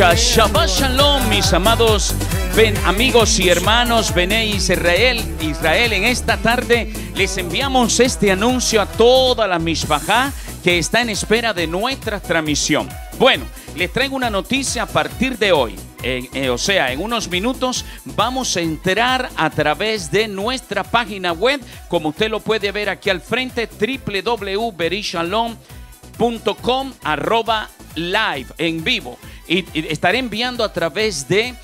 Shabbat Shalom, mis amados amigos y hermanos Venéis eh, Israel, Israel. En esta tarde les enviamos este anuncio a toda la Mishpajá que está en espera de nuestra transmisión. Bueno, les traigo una noticia a partir de hoy. Eh, o sea, en unos minutos vamos a entrar a través de nuestra página web, como usted lo puede ver aquí al frente, www.berishalom.com arroba live en vivo y, estaré enviando a través de,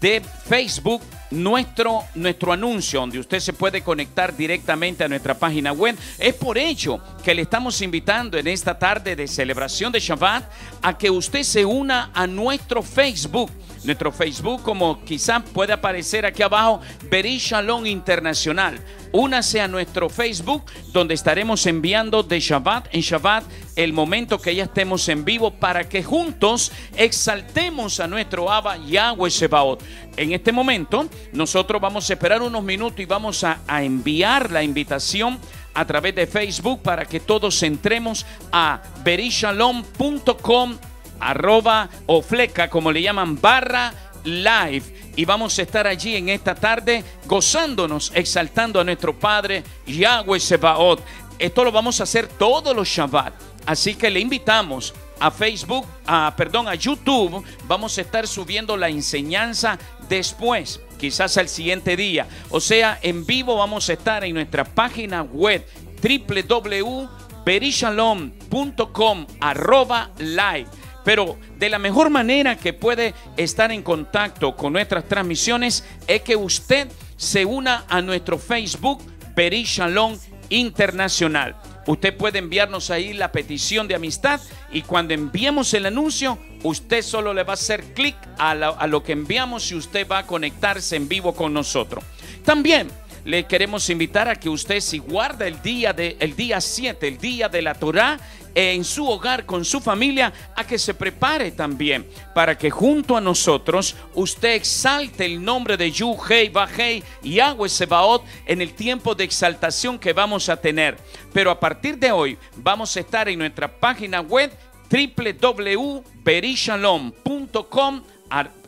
de Facebook nuestro, nuestro anuncio, donde usted se puede conectar directamente a nuestra página web. Es por ello que le estamos invitando en esta tarde de celebración de Shabbat a que usted se una a nuestro Facebook nuestro Facebook, como quizás puede aparecer aquí abajo, Berishalom Internacional. Únase a nuestro Facebook, donde estaremos enviando de Shabbat en Shabbat el momento que ya estemos en vivo para que juntos exaltemos a nuestro Abba Yahweh Sebaot. En este momento, nosotros vamos a esperar unos minutos y vamos a, a enviar la invitación a través de Facebook para que todos entremos a berishalom.com arroba o fleca, como le llaman, barra live. Y vamos a estar allí en esta tarde gozándonos, exaltando a nuestro Padre Yahweh Sebaot. Esto lo vamos a hacer todos los Shabbat. Así que le invitamos a Facebook, a, perdón, a YouTube. Vamos a estar subiendo la enseñanza después, quizás al siguiente día. O sea, en vivo vamos a estar en nuestra página web www.berishalom.com arroba live pero de la mejor manera que puede estar en contacto con nuestras transmisiones es que usted se una a nuestro Facebook Perishalon Internacional. Usted puede enviarnos ahí la petición de amistad y cuando enviemos el anuncio, usted solo le va a hacer clic a, lo que enviamos y usted va a conectarse en vivo con nosotros. También le queremos invitar a que usted si guarda el día de día 7, el día de la Torah en su hogar con su familia a que se prepare también para que junto a nosotros usted exalte el nombre de Yuhei, Bajei, Yahweh Sebaot en el tiempo de exaltación que vamos a tener. Pero a partir de hoy vamos a estar en nuestra página web www.berishalom.com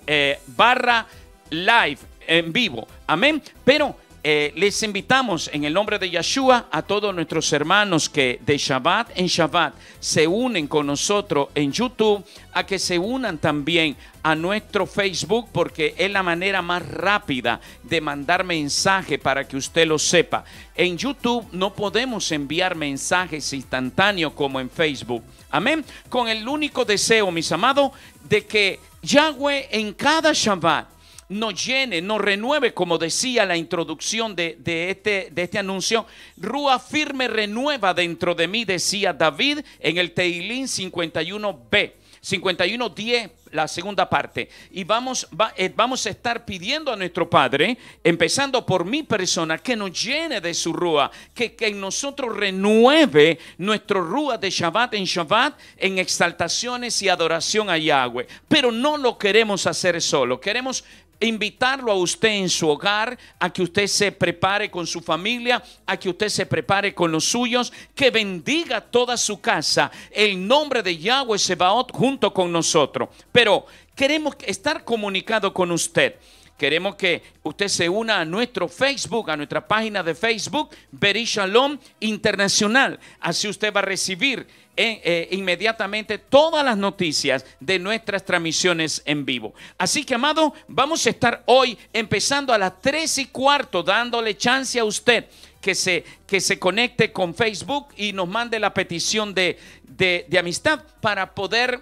eh, barra live en vivo. Amén. Pero eh, les invitamos en el nombre de Yeshua a todos nuestros hermanos que de Shabbat en Shabbat se unen con nosotros en YouTube, a que se unan también a nuestro Facebook porque es la manera más rápida de mandar mensaje para que usted lo sepa. En YouTube no podemos enviar mensajes instantáneos como en Facebook. Amén. Con el único deseo, mis amados, de que Yahweh en cada Shabbat nos llene, nos renueve, como decía la introducción de, este, de este anuncio. Rúa firme renueva dentro de mí, decía David en el Teilín 51b. 51 10 la segunda parte. Y vamos, eh, vamos a estar pidiendo a nuestro Padre, empezando por mi persona, que nos llene de su Rúa, que, que nosotros renueve nuestro Rúa de Shabbat en Shabbat, en exaltaciones y adoración a Yahweh. Pero no lo queremos hacer solo, queremos invitarlo a usted en su hogar, a que usted se prepare con su familia, a que usted se prepare con los suyos, que bendiga toda su casa. El nombre de Yahweh Sebaot junto con nosotros. Pero queremos estar comunicado con usted. Queremos que usted se una a nuestro Facebook, a nuestra página de Facebook, Berishalom Internacional. Así usted va a recibir eh, inmediatamente todas las noticias de nuestras transmisiones en vivo. Así que, amado, vamos a estar hoy empezando a las 3 y cuarto, dándole chance a usted que se, que se conecte con Facebook y nos mande la petición de, de, de amistad para poder,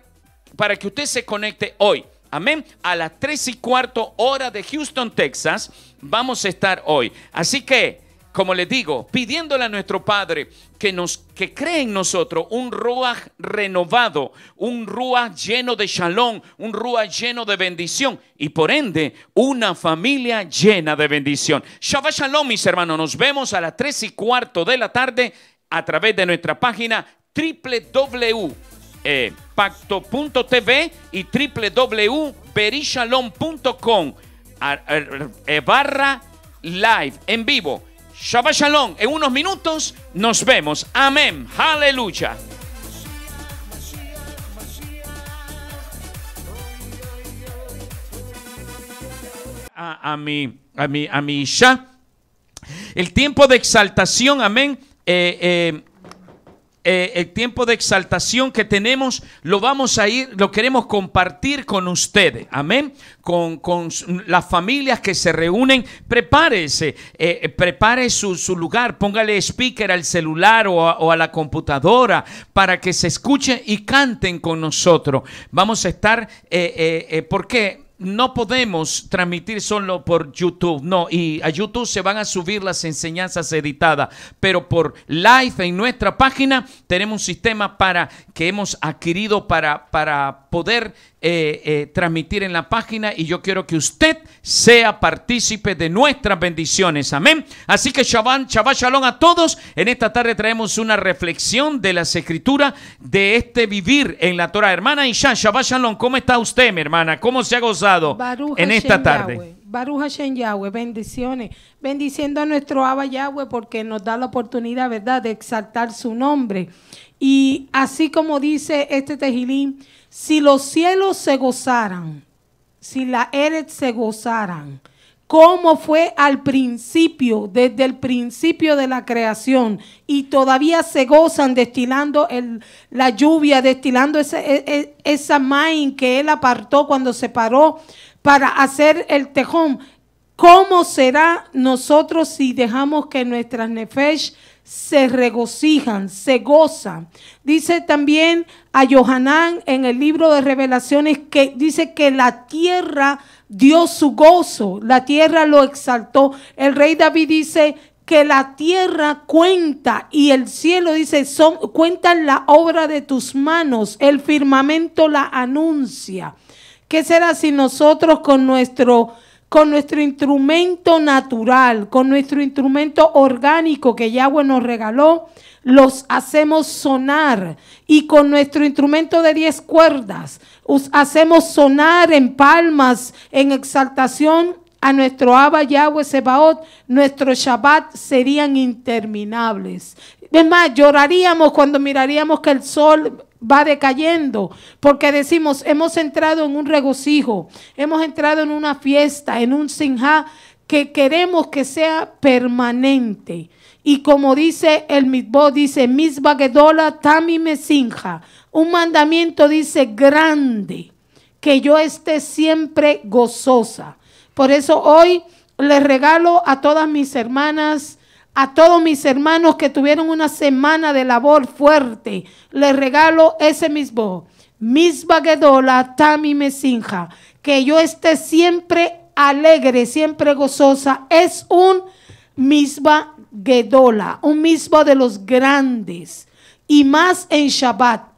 para que usted se conecte hoy. Amén. A las 3 y cuarto hora de Houston, Texas, vamos a estar hoy. Así que como les digo, pidiéndole a nuestro Padre que nos que cree en nosotros un ruaj renovado, un Ruach lleno de shalom, un Ruach lleno de bendición y por ende una familia llena de bendición. Shabbat shalom, mis hermanos. Nos vemos a las tres y cuarto de la tarde a través de nuestra página www.pacto.tv eh, y www.berishalom.com barra live en vivo Shabbat Shalom. En unos minutos nos vemos. Amén. Aleluya. A, a, mi, a, mi, a Isha. El tiempo de exaltación, amén. Eh, eh, eh, el tiempo de exaltación que tenemos, lo vamos a ir, lo queremos compartir con ustedes, amén, con, las familias que se reúnen, prepárese, eh, eh prepare su, lugar, póngale speaker al celular o a, la computadora para que se escuchen y canten con nosotros. Vamos a estar, porque. Eh, ¿por qué? no podemos transmitir solo por YouTube, no, y a YouTube se van a subir las enseñanzas editadas, pero por live en nuestra página tenemos un sistema para que hemos adquirido para, para poder eh, eh, transmitir en la página y yo quiero que usted sea partícipe de nuestras bendiciones. Amén. Así que Shabbat, Shabbat Shalom a todos. En esta tarde traemos una reflexión de las escrituras de este vivir en la Torah. Hermana Isha, Shabbat Shalom, ¿cómo está usted, mi hermana? ¿Cómo se ha gozado en esta tarde? Baruja Hashem Yahweh, bendiciones. Bendiciendo a nuestro Abba Yahweh porque nos da la oportunidad, ¿verdad?, de exaltar su nombre. Y así como dice este tejilín, si los cielos se gozaran, si la eret se gozaran, como fue al principio, desde el principio de la creación, y todavía se gozan destilando la lluvia, destilando e, e, esa main que él apartó cuando se paró para hacer el tejón. ¿Cómo será nosotros si dejamos que nuestras nefesh se regocijan, se gozan. Dice también a Johanán en el libro de revelaciones que dice que la tierra dio su gozo, la tierra lo exaltó. El rey David dice que la tierra cuenta y el cielo dice, son, cuentan la obra de tus manos, el firmamento la anuncia. ¿Qué será si nosotros con nuestro con nuestro instrumento natural, con nuestro instrumento orgánico que Yahweh nos regaló, los hacemos sonar y con nuestro instrumento de diez cuerdas os hacemos sonar en palmas, en exaltación a nuestro Abba Yahweh Sebaot, nuestro Shabbat serían interminables. Es más, lloraríamos cuando miraríamos que el sol va decayendo, porque decimos, hemos entrado en un regocijo, hemos entrado en una fiesta, en un sinja, que queremos que sea permanente. Y como dice el mitbo, dice, baguedola tami me sinja, un mandamiento dice grande, que yo esté siempre gozosa. Por eso hoy les regalo a todas mis hermanas, a todos mis hermanos que tuvieron una semana de labor fuerte, les regalo ese mismo. Misba Gedola, Tami Mesinja, que yo esté siempre alegre, siempre gozosa, es un Misba Gedola, un mismo de los grandes, y más en Shabbat,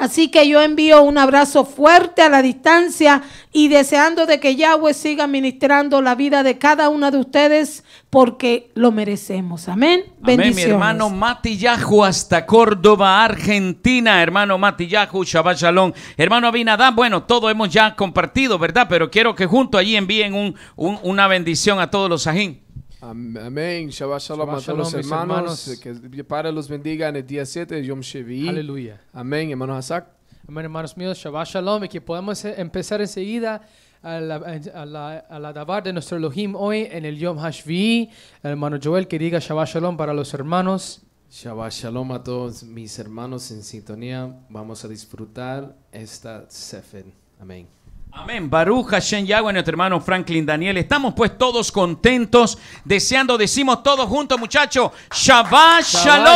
Así que yo envío un abrazo fuerte a la distancia y deseando de que Yahweh siga ministrando la vida de cada una de ustedes porque lo merecemos. Amén. Bendiciones. mi hermano Matillajo hasta Córdoba, Argentina. Hermano Matillajo, Shabbat Shalom. Hermano Abinadá, bueno, todo hemos ya compartido, ¿verdad? Pero quiero que junto allí envíen un, una bendición a todos los ajín. Amén. Shabbat shalom, a todos los hermanos. Eh, que Que para los bendiga en el día 7 de Yom Shevi. Aleluya. Amén, hermanos Hazak. Amén, hermanos míos. Shabbat shalom. Y que podamos eh, empezar enseguida a la, Dabar de nuestro Elohim hoy en el Yom Hashvi. Hermano Joel, que diga Shabbat shalom para los hermanos. Shabbat shalom a todos mis hermanos en sintonía. Vamos a disfrutar esta Sefer. Amén. Amén. Baruja, Shen Yahweh, nuestro hermano Franklin Daniel. Estamos pues todos contentos, deseando, decimos todos juntos, muchachos, Shabbat, shalom,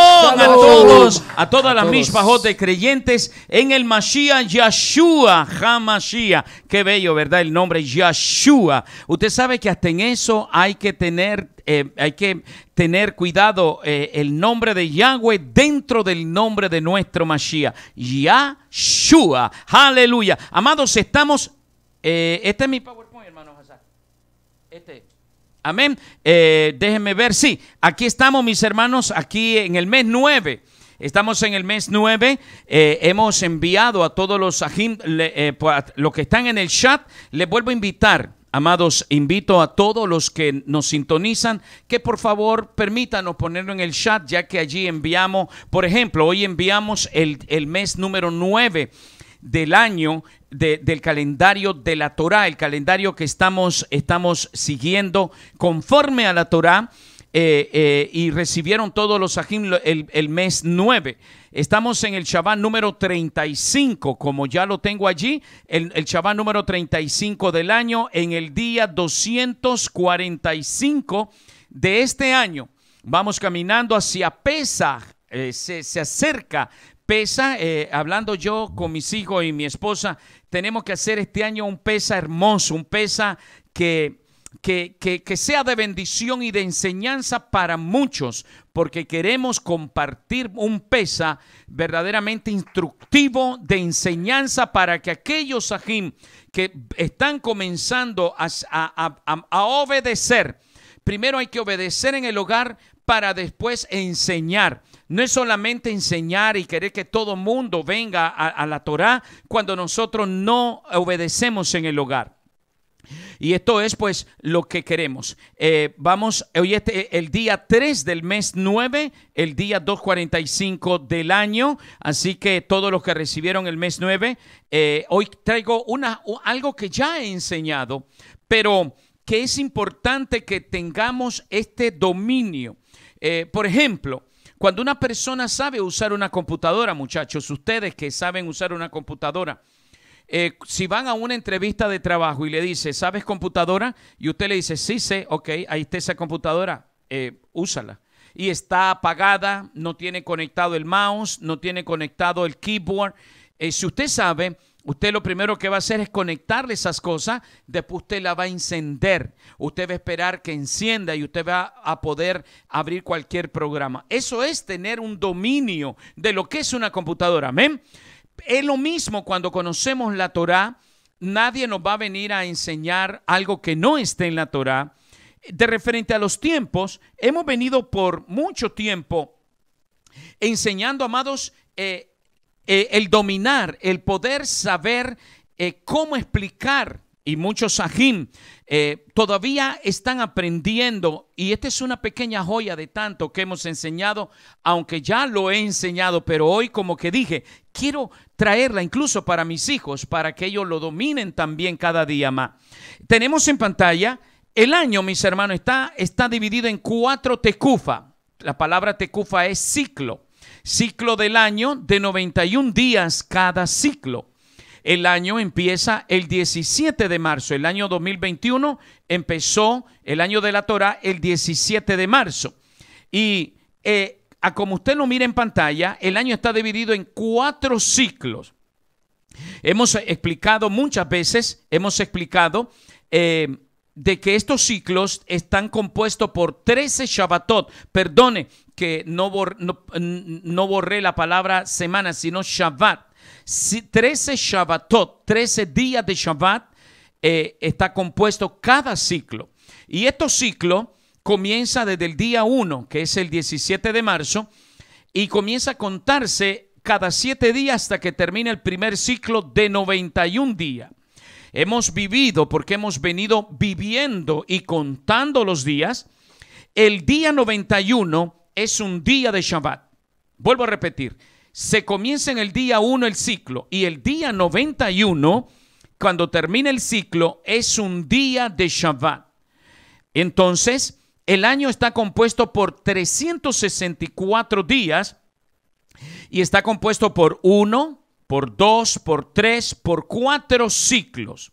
a todos, a todas las mishpahot de creyentes en el Mashiach Yahshua, Hamashiach. Qué bello, ¿verdad? El nombre Yahshua. Usted sabe que hasta en eso hay que tener eh, hay que tener cuidado eh, el nombre de Yahweh dentro del nombre de nuestro Mashiach. Yahshua. Aleluya. Amados, estamos eh, este es mi PowerPoint, hermanos, Este. Amén. Eh, déjenme ver. Sí, aquí estamos, mis hermanos, aquí en el mes 9. Estamos en el mes 9. Eh, hemos enviado a todos los, ajim, pues, que están en el chat. Les vuelvo a invitar. Amados, invito a todos los que nos sintonizan que por favor permítanos ponerlo en el chat, ya que allí enviamos, por ejemplo, hoy enviamos el, el mes número 9 del año del calendario de la Torá, el calendario que estamos, estamos siguiendo conforme a la Torá. Eh, eh, y recibieron todos los ajim el, mes 9. Estamos en el Shabbat número 35, como ya lo tengo allí, el, el Shabbat número 35 del año, en el día 245 de este año. Vamos caminando hacia Pesach, eh, se, se, acerca Pesa, eh, hablando yo con mis hijos y mi esposa, tenemos que hacer este año un pesa hermoso, un pesa que que, que, sea de bendición y de enseñanza para muchos, porque queremos compartir un pesa verdaderamente instructivo de enseñanza para que aquellos ajim que están comenzando a, a, a obedecer, primero hay que obedecer en el hogar para después enseñar. No es solamente enseñar y querer que todo mundo venga a, la Torá cuando nosotros no obedecemos en el hogar. Y esto es pues lo que queremos. Eh, vamos, hoy este, el día 3 del mes 9, el día 245 del año, así que todos los que recibieron el mes 9, eh, hoy traigo una, algo que ya he enseñado, pero que es importante que tengamos este dominio. Eh, por ejemplo, cuando una persona sabe usar una computadora, muchachos, ustedes que saben usar una computadora, eh, si van a una entrevista de trabajo y le dice, ¿sabes computadora? Y usted le dice, sí sé, ok, ahí está esa computadora, eh, úsala. Y está apagada, no tiene conectado el mouse, no tiene conectado el keyboard. Eh, si usted sabe Usted lo primero que va a hacer es conectarle esas cosas, después usted la va a encender, usted va a esperar que encienda y usted va a poder abrir cualquier programa. Eso es tener un dominio de lo que es una computadora, amén. Es lo mismo cuando conocemos la Torah, nadie nos va a venir a enseñar algo que no esté en la Torah. De referente a los tiempos, hemos venido por mucho tiempo enseñando, amados, eh, eh, el dominar, el poder saber eh, cómo explicar. Y muchos ajim eh, todavía están aprendiendo. Y esta es una pequeña joya de tanto que hemos enseñado, aunque ya lo he enseñado, pero hoy como que dije, quiero traerla incluso para mis hijos, para que ellos lo dominen también cada día más. Tenemos en pantalla, el año, mis hermanos, está, está dividido en cuatro tecufa. La palabra tecufa es ciclo. Ciclo del año de 91 días cada ciclo. El año empieza el 17 de marzo. El año 2021 empezó el año de la Torah el 17 de marzo. Y eh, como usted lo mira en pantalla, el año está dividido en cuatro ciclos. Hemos explicado muchas veces, hemos explicado eh, de que estos ciclos están compuestos por 13 Shabbatot. Perdone que no, no, borré la palabra semana, sino Shabbat. Si, 13 Shabbatot, 13 días de Shabbat eh, está compuesto cada ciclo. Y este ciclo comienza desde el día 1, que es el 17 de marzo, y comienza a contarse cada 7 días hasta que termine el primer ciclo de 91 días. Hemos vivido porque hemos venido viviendo y contando los días. El día 91 es un día de Shabbat. Vuelvo a repetir, se comienza en el día 1 el ciclo y el día 91, cuando termina el ciclo, es un día de Shabbat. Entonces, el año está compuesto por 364 días y está compuesto por 1, por dos, por tres, por cuatro ciclos.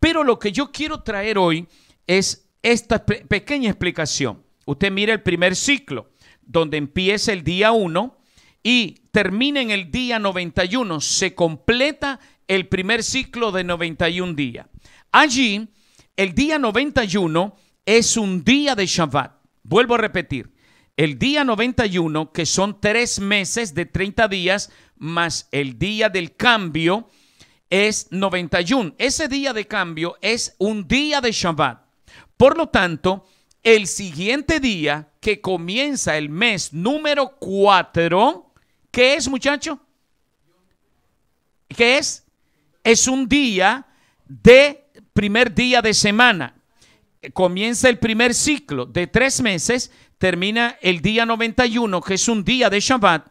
Pero lo que yo quiero traer hoy es esta pequeña explicación. Usted mira el primer ciclo, donde empieza el día 1 y termina en el día 91. Se completa el primer ciclo de 91 días. Allí, el día 91 es un día de Shabbat. Vuelvo a repetir, el día 91, que son tres meses de 30 días, más el día del cambio, es 91. Ese día de cambio es un día de Shabbat. Por lo tanto, el siguiente día que comienza el mes número 4, ¿qué es muchacho? ¿Qué es? Es un día de primer día de semana. Comienza el primer ciclo de tres meses termina el día 91, que es un día de Shabbat,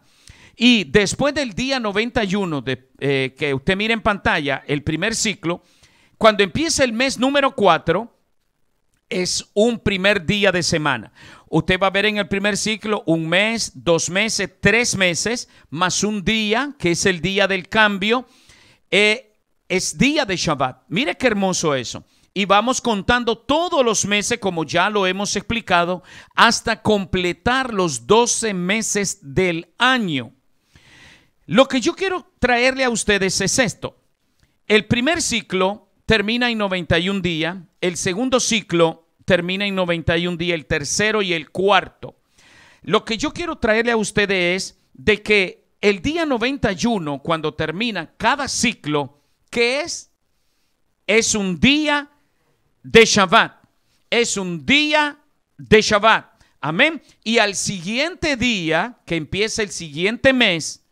y después del día 91, de, eh, que usted mire en pantalla, el primer ciclo, cuando empieza el mes número 4, es un primer día de semana. Usted va a ver en el primer ciclo un mes, dos meses, tres meses, más un día, que es el día del cambio. Eh, es día de Shabbat. Mire qué hermoso eso y vamos contando todos los meses, como ya lo hemos explicado, hasta completar los 12 meses del año. Lo que yo quiero traerle a ustedes es esto. El primer ciclo termina en 91 días, el segundo ciclo termina en 91 días, el tercero y el cuarto. Lo que yo quiero traerle a ustedes es de que el día 91, cuando termina cada ciclo, que es? Es un día de Shabbat. Es un día de Shabbat. Amén. Y al siguiente día, que empieza el siguiente mes,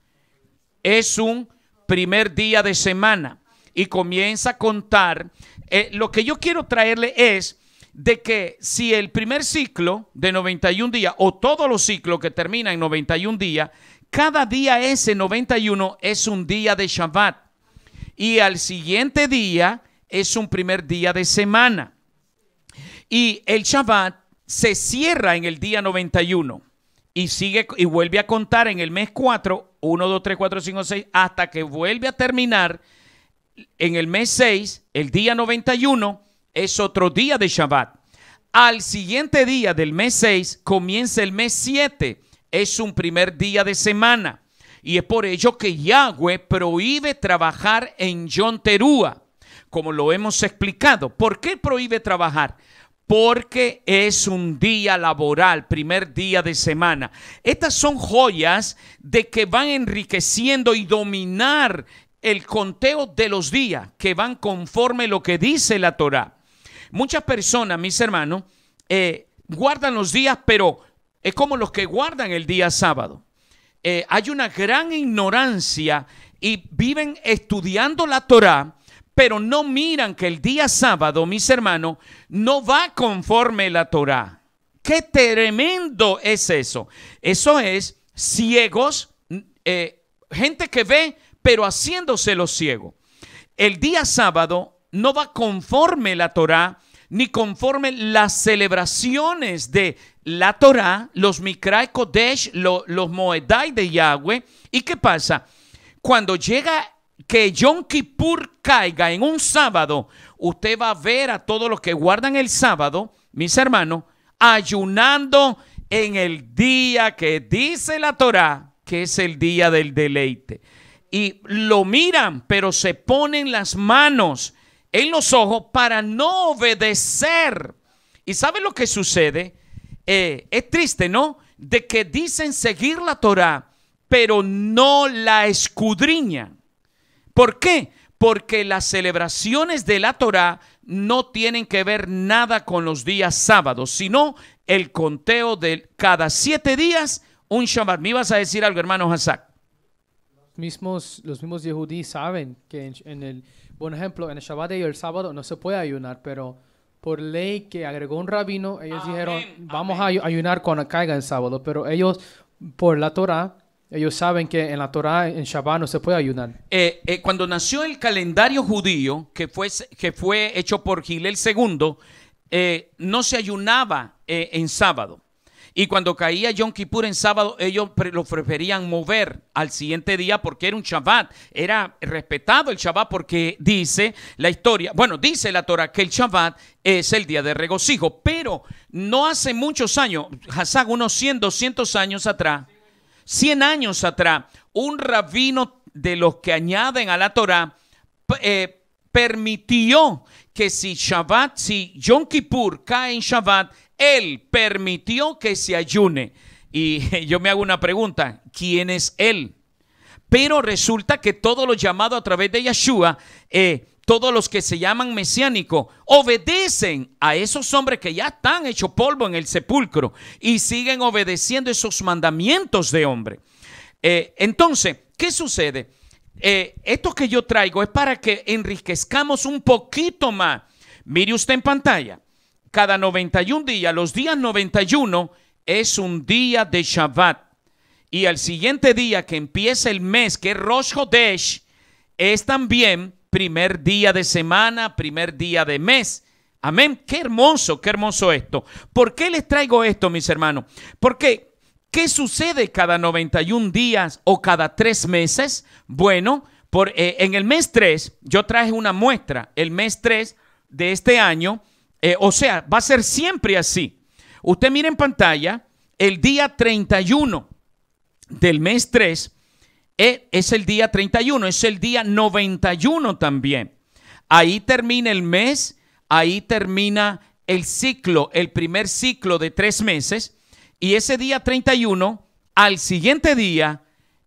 es un primer día de semana. Y comienza a contar. Eh, lo que yo quiero traerle es de que si el primer ciclo de 91 días o todos los ciclos que terminan en 91 días, cada día ese 91 es un día de Shabbat. Y al siguiente día es un primer día de semana. Y el Shabbat se cierra en el día 91 y sigue y vuelve a contar en el mes 4, 1, 2, 3, 4, 5, 6, hasta que vuelve a terminar en el mes 6, el día 91, es otro día de Shabbat. Al siguiente día del mes 6 comienza el mes 7, es un primer día de semana. Y es por ello que Yahweh prohíbe trabajar en Yonterúa como lo hemos explicado. ¿Por qué prohíbe trabajar? Porque es un día laboral, primer día de semana. Estas son joyas de que van enriqueciendo y dominar el conteo de los días que van conforme lo que dice la Torá. Muchas personas, mis hermanos, eh, guardan los días, pero es como los que guardan el día sábado. Eh, hay una gran ignorancia y viven estudiando la Torá, pero no miran que el día sábado, mis hermanos, no va conforme la Torá. Qué tremendo es eso. Eso es ciegos, eh, gente que ve, pero haciéndose ciego. El día sábado no va conforme la Torá, ni conforme las celebraciones de la Torá, los Mikrai Kodesh, los Moedai de Yahweh. ¿Y qué pasa? Cuando llega que Yom Kippur caiga en un sábado, usted va a ver a todos los que guardan el sábado, mis hermanos, ayunando en el día que dice la Torá, que es el día del deleite. Y lo miran, pero se ponen las manos en los ojos para no obedecer. ¿Y sabe lo que sucede? Eh, es triste, ¿no? De que dicen seguir la Torá, pero no la escudriñan. ¿Por qué? Porque las celebraciones de la Torah no tienen que ver nada con los días sábados, sino el conteo de cada siete días un Shabbat. Me ibas a decir algo, hermano Hazak. Mismos, los mismos Yehudí saben que en, el, buen ejemplo, en el Shabbat y el sábado no se puede ayunar, pero por ley que agregó un rabino, ellos dijeron, vamos a ayunar cuando caiga el sábado, pero ellos por la Torah ellos saben que en la Torá, en Shabbat, no se puede ayunar. Eh, eh, cuando nació el calendario judío, que fue, que fue hecho por Gilel II, eh, no se ayunaba en sábado. Y cuando caía Yom Kippur en sábado, ellos lo preferían mover al siguiente día porque era un Shabbat. Era respetado el Shabbat porque dice la historia, bueno, dice la Torah que el Shabbat es el día de regocijo, pero no hace muchos años, Hazag, unos 100, 200 años atrás, 100 años atrás, un rabino de los que añaden a la Torah eh, permitió que si Shabbat, si Yom Kippur cae en Shabbat, él permitió que se ayune. Y yo me hago una pregunta, ¿quién es él? Pero resulta que todo lo llamado a través de Yeshua eh, todos los que se llaman mesiánicos, obedecen a esos hombres que ya están hecho polvo en el sepulcro y siguen obedeciendo esos mandamientos de hombre. Eh, entonces, ¿qué sucede? Eh, esto que yo traigo es para que enriquezcamos un poquito más. Mire usted en pantalla, cada 91 días, los días 91 es un día de Shabbat. Y al siguiente día que empieza el mes, que es Rosh Hodesh, es también primer día de semana, primer día de mes. Amén. Qué hermoso, qué hermoso esto. ¿Por qué les traigo esto, mis hermanos? Porque, ¿qué sucede cada 91 días o cada tres meses? Bueno, por, eh, en el mes 3, yo traje una muestra, el mes 3 de este año, eh, o sea, va a ser siempre así. Usted mire en pantalla, el día 31 del mes 3 e es el día 31, es el día 91 también. Ahí termina el mes, ahí termina el ciclo, el primer ciclo de tres meses. Y ese día 31, al siguiente día,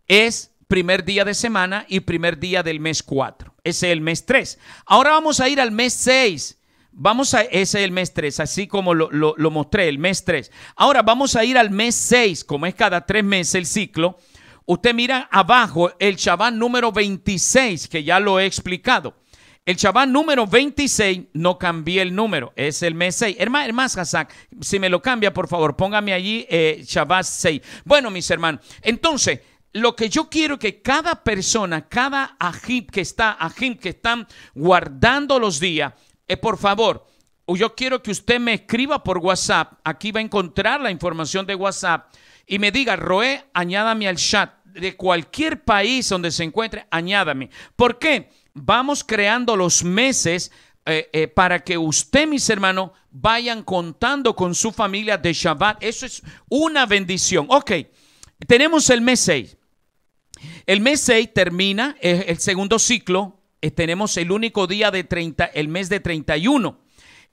es primer día de semana y primer día del mes 4. Ese es el mes 3. Ahora vamos a ir al mes 6. Vamos a, ese es el mes 3, así como lo, lo mostré, el mes 3. Ahora vamos a ir al mes 6, como es cada tres meses el ciclo. Usted mira abajo el Shabbat número 26, que ya lo he explicado. El Shabbat número 26, no cambié el número, es el mes 6. Hermano, hermano si me lo cambia, por favor, póngame allí eh, Shabbat 6. Bueno, mis hermanos, entonces, lo que yo quiero que cada persona, cada ajib que está, ajib que están guardando los días, eh, por favor, yo quiero que usted me escriba por WhatsApp. Aquí va a encontrar la información de WhatsApp y me diga, Roé, añádame al chat de cualquier país donde se encuentre, añádame. ¿Por qué? Vamos creando los meses eh, eh, para que usted, mis hermanos, vayan contando con su familia de Shabbat. Eso es una bendición. Ok, tenemos el mes 6. El mes 6 termina el segundo ciclo. Eh, tenemos el único día de 30, el mes de 31.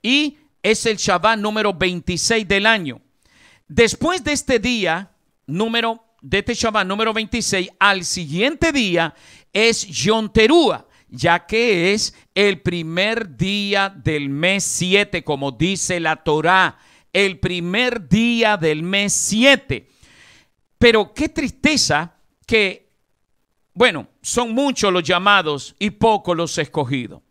Y es el Shabbat número 26 del año. Después de este día, número de este Shabbat número 26, al siguiente día es Yonterúa, ya que es el primer día del mes 7, como dice la Torá, el primer día del mes 7. Pero qué tristeza que, bueno, son muchos los llamados y pocos los escogidos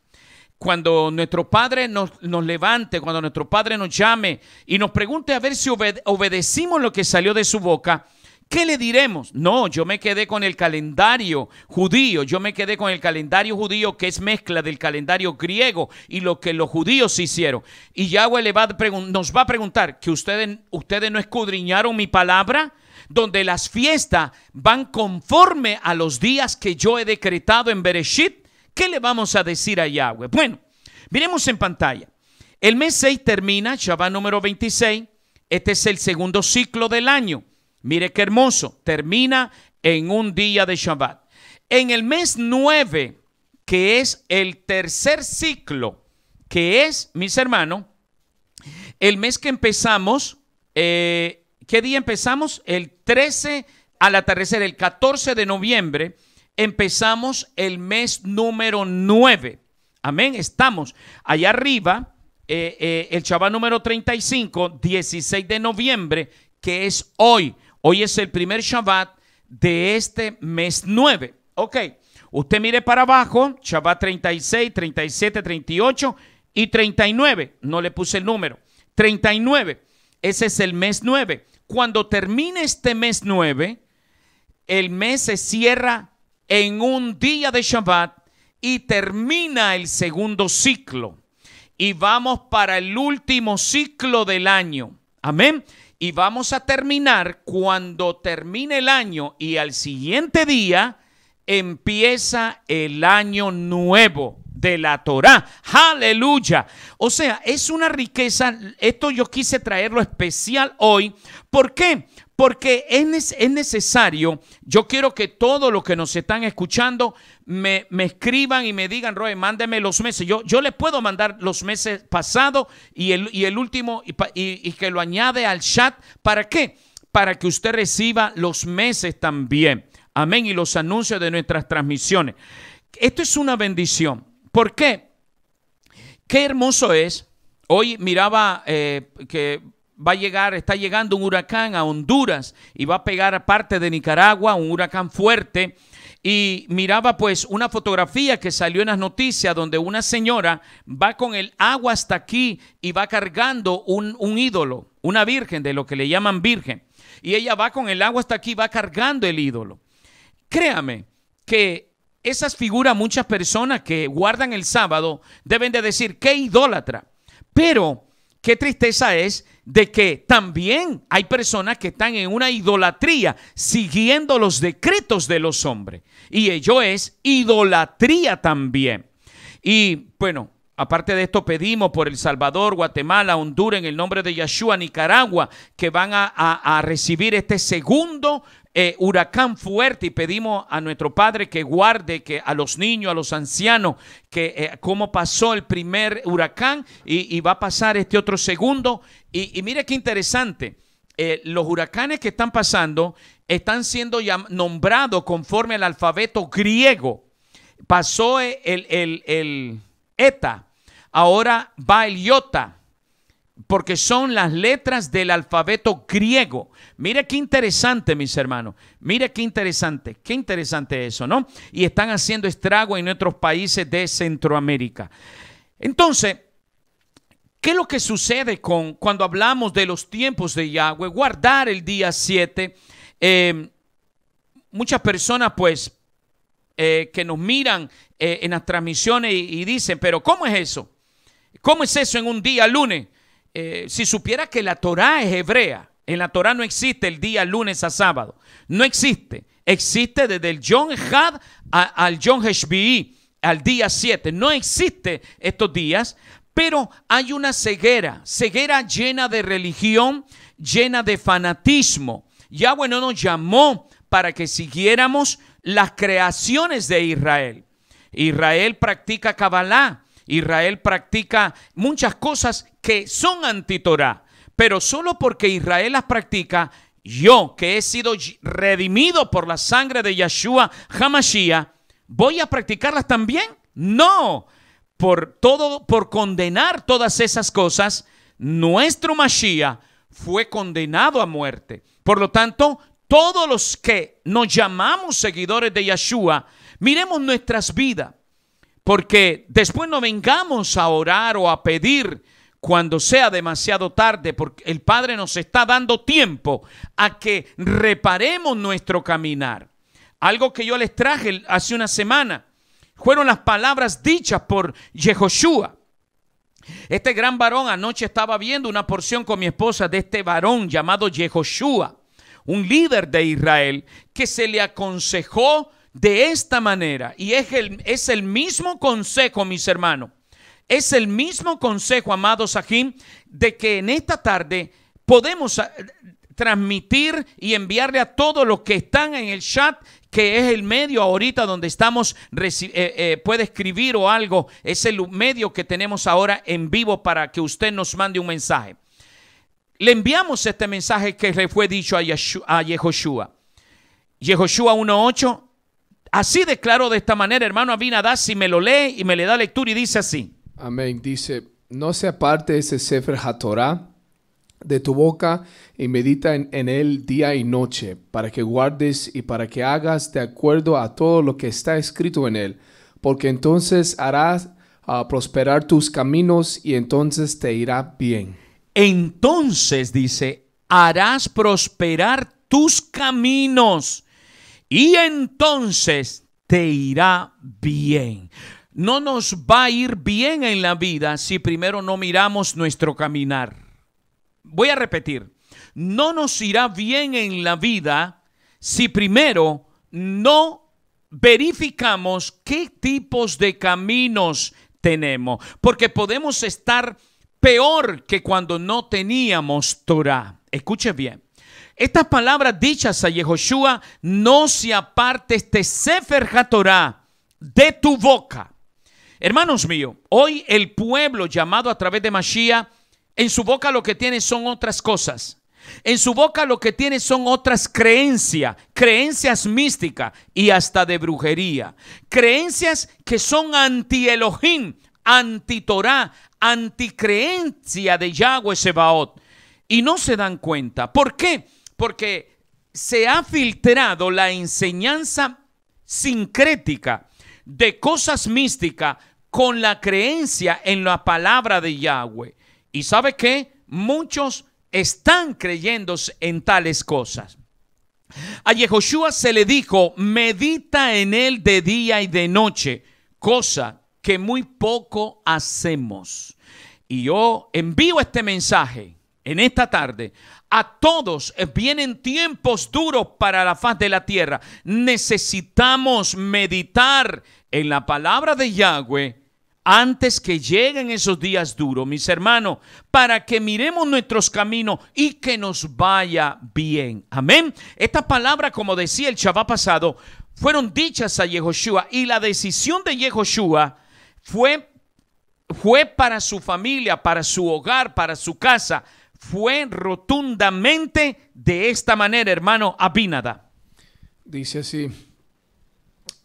cuando nuestro Padre nos, nos, levante, cuando nuestro Padre nos llame y nos pregunte a ver si obedecimos lo que salió de su boca, ¿qué le diremos? No, yo me quedé con el calendario judío, yo me quedé con el calendario judío que es mezcla del calendario griego y lo que los judíos hicieron. Y Yahweh le va nos va a preguntar que ustedes, ustedes no escudriñaron mi palabra donde las fiestas van conforme a los días que yo he decretado en Bereshit ¿Qué le vamos a decir a Yahweh? Bueno, miremos en pantalla. El mes 6 termina, Shabbat número 26. Este es el segundo ciclo del año. Mire qué hermoso. Termina en un día de Shabbat. En el mes 9, que es el tercer ciclo, que es, mis hermanos, el mes que empezamos, eh, ¿qué día empezamos? El 13 al atardecer, el 14 de noviembre Empezamos el mes número 9. Amén, estamos allá arriba, eh, eh, el Shabbat número 35, 16 de noviembre, que es hoy. Hoy es el primer Shabbat de este mes 9. Ok, usted mire para abajo, Shabbat 36, 37, 38 y 39. No le puse el número. 39, ese es el mes 9. Cuando termine este mes 9, el mes se cierra en un día de Shabbat y termina el segundo ciclo. Y vamos para el último ciclo del año. Amén. Y vamos a terminar cuando termine el año y al siguiente día empieza el año nuevo de la Torá. Aleluya. O sea, es una riqueza. Esto yo quise traerlo especial hoy. ¿Por qué? Porque es, necesario, yo quiero que todos los que nos están escuchando me, escriban y me digan, Roy, mándeme los meses. Yo, yo les puedo mandar los meses pasados y el, último y, que lo añade al chat. ¿Para qué? Para que usted reciba los meses también. Amén. Y los anuncios de nuestras transmisiones. Esto es una bendición. ¿Por qué? Qué hermoso es. Hoy miraba eh, que va a llegar, está llegando un huracán a Honduras y va a pegar a parte de Nicaragua, un huracán fuerte. Y miraba pues una fotografía que salió en las noticias donde una señora va con el agua hasta aquí y va cargando un, ídolo, una virgen de lo que le llaman virgen. Y ella va con el agua hasta aquí, va cargando el ídolo. Créame que esas figuras, muchas personas que guardan el sábado, deben de decir, qué idólatra. Pero qué tristeza es de que también hay personas que están en una idolatría siguiendo los decretos de los hombres. Y ello es idolatría también. Y bueno, Aparte de esto, pedimos por El Salvador, Guatemala, Honduras, en el nombre de Yeshua, Nicaragua, que van a, a recibir este segundo eh, huracán fuerte y pedimos a nuestro Padre que guarde que a los niños, a los ancianos, que eh, cómo pasó el primer huracán y, va a pasar este otro segundo. Y, mire qué interesante. Eh, los huracanes que están pasando están siendo nombrados conforme al alfabeto griego. Pasó el ETA, e ahora va el IOTA porque son las letras del alfabeto griego. Mire qué interesante, mis hermanos. Mire qué interesante, qué interesante eso, ¿no? Y están haciendo estrago en otros países de Centroamérica. Entonces, ¿qué es lo que sucede con cuando hablamos de los tiempos de Yahweh? Guardar el día 7. Em, muchas personas, pues, eh, que nos miran eh, en las transmisiones y dicen, pero ¿cómo es eso? ¿Cómo es eso en un día lunes? Eh, si supiera que la Torá es hebrea, en la Torá no existe el día lunes a sábado, no existe, existe desde el John Had al John Heshbi, al día 7, no existe estos días, pero hay una ceguera, ceguera llena de religión, llena de fanatismo. Ya bueno nos llamó para que siguiéramos las creaciones de Israel. Israel practica Kabbalah, Israel practica muchas cosas que son antitorá, pero solo porque Israel las practica, yo que he sido redimido por la sangre de Yeshua Hamashiach, ¿voy a practicarlas también? No, por todo por condenar todas esas cosas, nuestro Mashiach fue condenado a muerte. Por lo tanto, todos los que nos llamamos seguidores de Yeshua, miremos nuestras vidas, porque después no vengamos a orar o a pedir cuando sea demasiado tarde, porque el Padre nos está dando tiempo a que reparemos nuestro caminar. Algo que yo les traje hace una semana fueron las palabras dichas por Jehoshua. Este gran varón anoche estaba viendo una porción con mi esposa de este varón llamado Jehoshua, un líder de Israel que se le aconsejó de esta manera. Y es el, es el mismo consejo, mis hermanos, es el mismo consejo, amados aquí, de que en esta tarde podemos ah, transmitir y enviarle a todos los que están en el chat que es el medio ahorita donde estamos, eh, eh, puede escribir o algo, es el medio que tenemos ahora en vivo para que usted nos mande un mensaje. Le enviamos este mensaje que le fue dicho a, Yeshua, a 1.8, así declaró de esta manera, hermano Abinadá, si me lo lee y me le da lectura y dice así. Amén. Dice, no se aparte ese Sefer HaTorah de tu boca y medita en, él día y noche, para que guardes y para que hagas de acuerdo a todo lo que está escrito en él, porque entonces harás ah, prosperar tus caminos y entonces te irá bien. Entonces dice, harás prosperar tus caminos y entonces te irá bien no nos va a ir bien en la vida si primero no miramos nuestro caminar. Voy a repetir, no nos irá bien en la vida si primero no verificamos qué tipos de caminos tenemos, porque podemos estar peor que cuando no teníamos Torah. Escuche bien. Estas palabras dichas a Jehoshua: no se aparte este Sefer HaTorah de tu boca Hermanos míos, hoy el pueblo llamado a través de Mashiach, en su boca lo que tiene son otras cosas. En su boca lo que tiene son otras creencias, creencias místicas y hasta de brujería. Creencias que son anti-Elohim, anti anti anticreencia de Yahweh Sebaot. Y no se dan cuenta. ¿Por qué? Porque se ha filtrado la enseñanza sincrética de cosas místicas con la creencia en la palabra de Yahweh. ¿Y sabe que Muchos están creyendo en tales cosas. A Yehoshua se le dijo, medita en él de día y de noche, cosa que muy poco hacemos. Y yo envío este mensaje en esta tarde a todos vienen tiempos duros para la faz de la tierra. Necesitamos meditar en la palabra de Yahweh antes que lleguen esos días duros, mis hermanos, para que miremos nuestros caminos y que nos vaya bien. Amén. Esta palabra, como decía el Shabbat pasado, fueron dichas a Yehoshua y la decisión de Yehoshua fue, fue para su familia, para su hogar, para su casa. Fue rotundamente de esta manera, hermano Abinada. Dice así.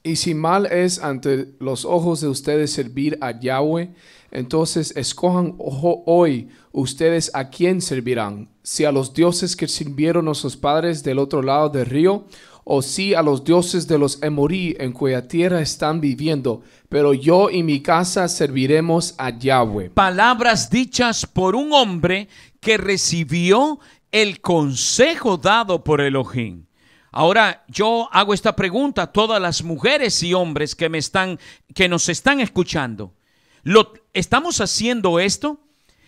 Y si mal es ante los ojos de ustedes servir a Yahweh, entonces escojan hoy ustedes a quién servirán, si a los dioses que sirvieron nuestros padres del otro lado del río, o si a los dioses de los Emorí en cuya tierra están viviendo, pero yo y mi casa serviremos a Yahweh. Palabras dichas por un hombre que recibió el consejo dado por Elohim. Ahora yo hago esta pregunta a todas las mujeres y hombres que me están que nos están escuchando. ¿Lo, estamos haciendo esto?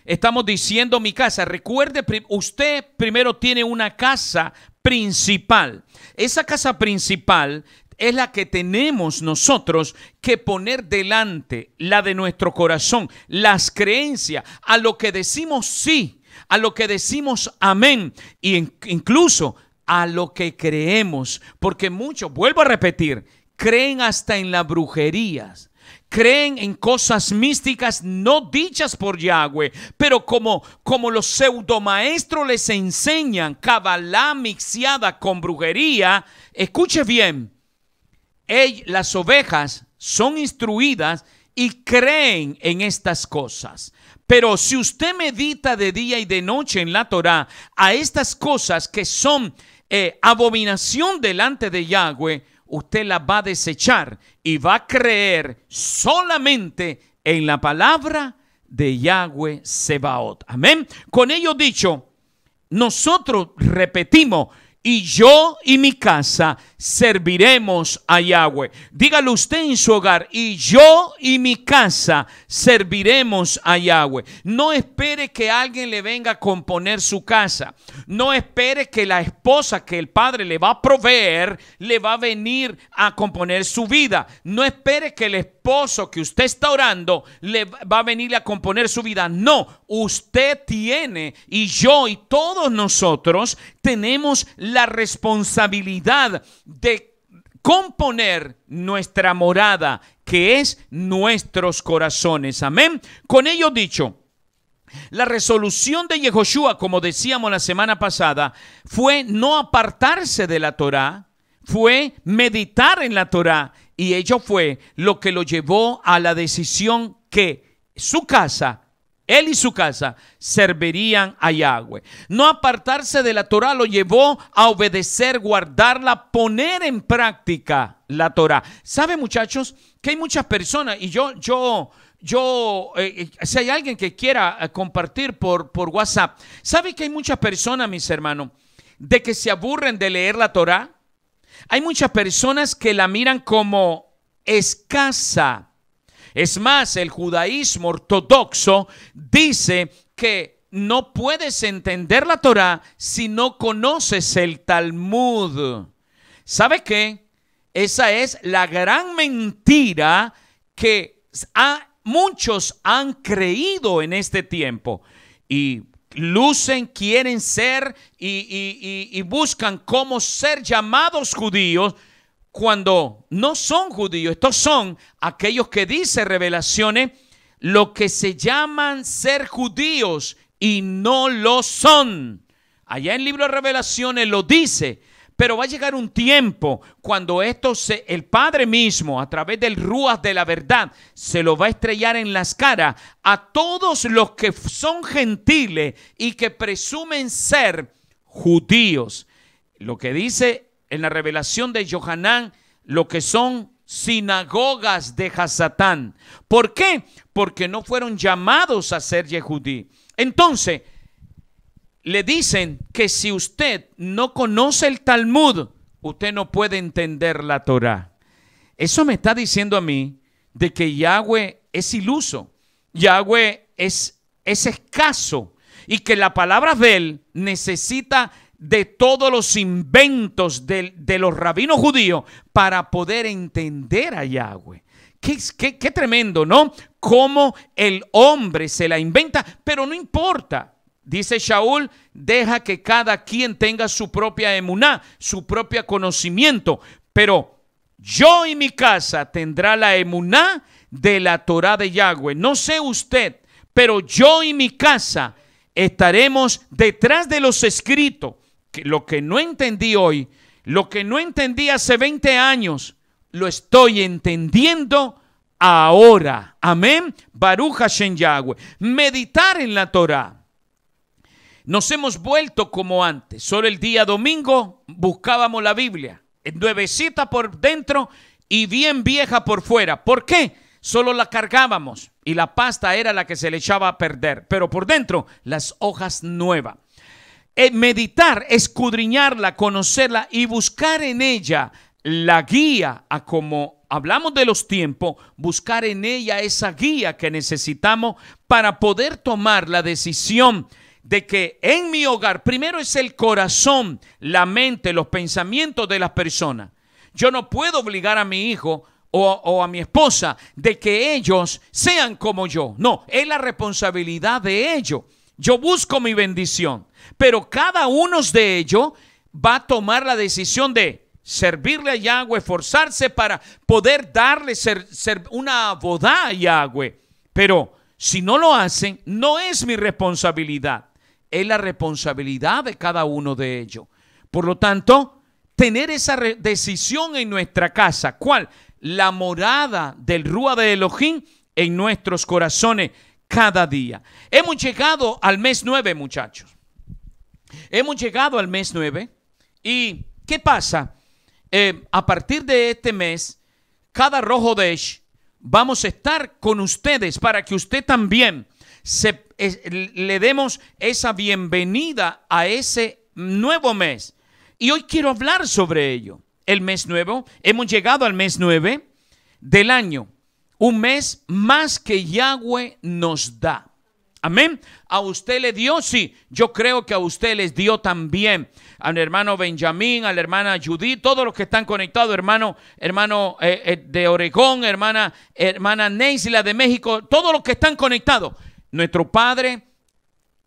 Estamos diciendo mi casa, recuerde, usted primero tiene una casa principal. Esa casa principal es la que tenemos nosotros que poner delante, la de nuestro corazón, las creencias, a lo que decimos sí, a lo que decimos amén, e incluso a lo que creemos, porque muchos, vuelvo a repetir, creen hasta en las brujerías, creen en cosas místicas no dichas por Yahweh, pero como, como los pseudomaestros les enseñan cabalá mixiada con brujería, escuche bien, las ovejas son instruidas y creen en estas cosas. Pero si usted medita de día y de noche en la Torá a estas cosas que son eh, abominación delante de Yahweh, usted la va a desechar y va a creer solamente en la palabra de Yahweh Sebaot. Amén. Con ello dicho, nosotros repetimos, y yo y mi casa serviremos a Yahweh. Dígalo usted en su hogar, y yo y mi casa serviremos a Yahweh. No espere que alguien le venga a componer su casa. No espere que la esposa que el padre le va a proveer le va a venir a componer su vida. No espere que el esposo que usted está orando le va a venir a componer su vida. No, usted tiene y yo y todos nosotros tenemos la responsabilidad de componer nuestra morada, que es nuestros corazones. Amén. Con ello dicho, la resolución de Yehoshua, como decíamos la semana pasada, fue no apartarse de la Torá, fue meditar en la Torá y ello fue lo que lo llevó a la decisión que su casa, él y su casa, servirían a Yahweh. No apartarse de la Torah lo llevó a obedecer, guardarla, poner en práctica la Torah. ¿Sabe, muchachos? Que hay muchas personas, y yo, yo, yo, eh, eh, si hay alguien que quiera eh, compartir por, por WhatsApp, ¿sabe que hay muchas personas, mis hermanos, de que se aburren de leer la Torah? Hay muchas personas que la miran como escasa. Es más, el judaísmo ortodoxo dice que no puedes entender la Torah si no conoces el Talmud. ¿Sabe qué? Esa es la gran mentira que muchos han creído en este tiempo. Y lucen, quieren ser y, buscan cómo ser llamados judíos cuando no son judíos. Estos son aquellos que dice revelaciones lo que se llaman ser judíos y no lo son. Allá en el libro de revelaciones lo dice. Pero va a llegar un tiempo cuando esto el Padre mismo, a través del Ruas de la verdad, se lo va a estrellar en las caras a todos los que son gentiles y que presumen ser judíos. Lo que dice en la revelación de Johanán, lo que son sinagogas de Hasatán. ¿Por qué? Porque no fueron llamados a ser Yehudí. Entonces, le dicen que si usted no conoce el Talmud, usted no puede entender la Torah. Eso me está diciendo a mí de que Yahweh es iluso, Yahweh es, es escaso y que la palabra de él necesita de todos los inventos de, los rabinos judíos para poder entender a Yahweh. Qué, qué, qué tremendo, ¿no? Cómo el hombre se la inventa, pero no importa. Dice Shaul, deja que cada quien tenga su propia emuná, su propio conocimiento, pero yo y mi casa tendrá la emuná de la Torá de Yahweh. No sé usted, pero yo y mi casa estaremos detrás de los escritos. Que lo que no entendí hoy, lo que no entendí hace 20 años, lo estoy entendiendo ahora. Amén. Baruch Hashem Yahweh. Meditar en la Torá nos hemos vuelto como antes. Solo el día domingo buscábamos la Biblia, nuevecita por dentro y bien vieja por fuera. ¿Por qué? Solo la cargábamos y la pasta era la que se le echaba a perder, pero por dentro las hojas nuevas. Eh, meditar, escudriñarla, conocerla y buscar en ella la guía a como hablamos de los tiempos, buscar en ella esa guía que necesitamos para poder tomar la decisión de que en mi hogar, primero es el corazón, la mente, los pensamientos de las personas. Yo no puedo obligar a mi hijo o, a mi esposa de que ellos sean como yo. No, es la responsabilidad de ellos. Yo busco mi bendición, pero cada uno de ellos va a tomar la decisión de servirle a Yahweh, esforzarse para poder darle una boda a Yahweh. Pero si no lo hacen, no es mi responsabilidad es la responsabilidad de cada uno de ellos. Por lo tanto, tener esa decisión en nuestra casa, ¿cuál? La morada del Rúa de Elohim en nuestros corazones cada día. Hemos llegado al mes 9, muchachos. Hemos llegado al mes 9 y ¿qué pasa? Eh, a partir de este mes, cada rojo de vamos a estar con ustedes para que usted también le demos esa bienvenida a ese nuevo mes. Y hoy quiero hablar sobre ello. El mes nuevo, hemos llegado al mes 9 del año, un mes más que Yahweh nos da. Amén. A usted le dio, sí. Yo creo que a usted les dio también. a mi hermano Benjamín, a la hermana Judith, todos los que están conectados, hermano, hermano eh, eh, de Oregón, hermana, hermana la de México, todos los que están conectados. Nuestro Padre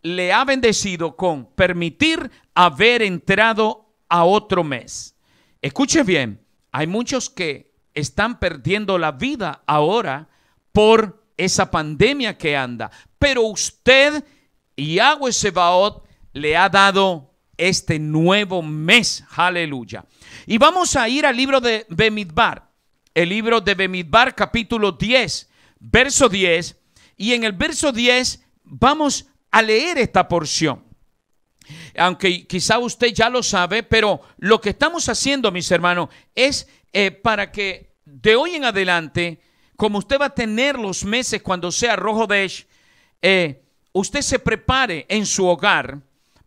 le ha bendecido con permitir haber entrado a otro mes. Escuche bien, hay muchos que están perdiendo la vida ahora por esa pandemia que anda, pero usted, y Sebaot, le ha dado este nuevo mes. Aleluya. Y vamos a ir al libro de Bemidbar, el libro de Bemidbar capítulo 10, verso 10 y en el verso 10 vamos a leer esta porción. Aunque quizá usted ya lo sabe, pero lo que estamos haciendo, mis hermanos, es eh, para que de hoy en adelante, como usted va a tener los meses cuando sea rojo de eh, usted se prepare en su hogar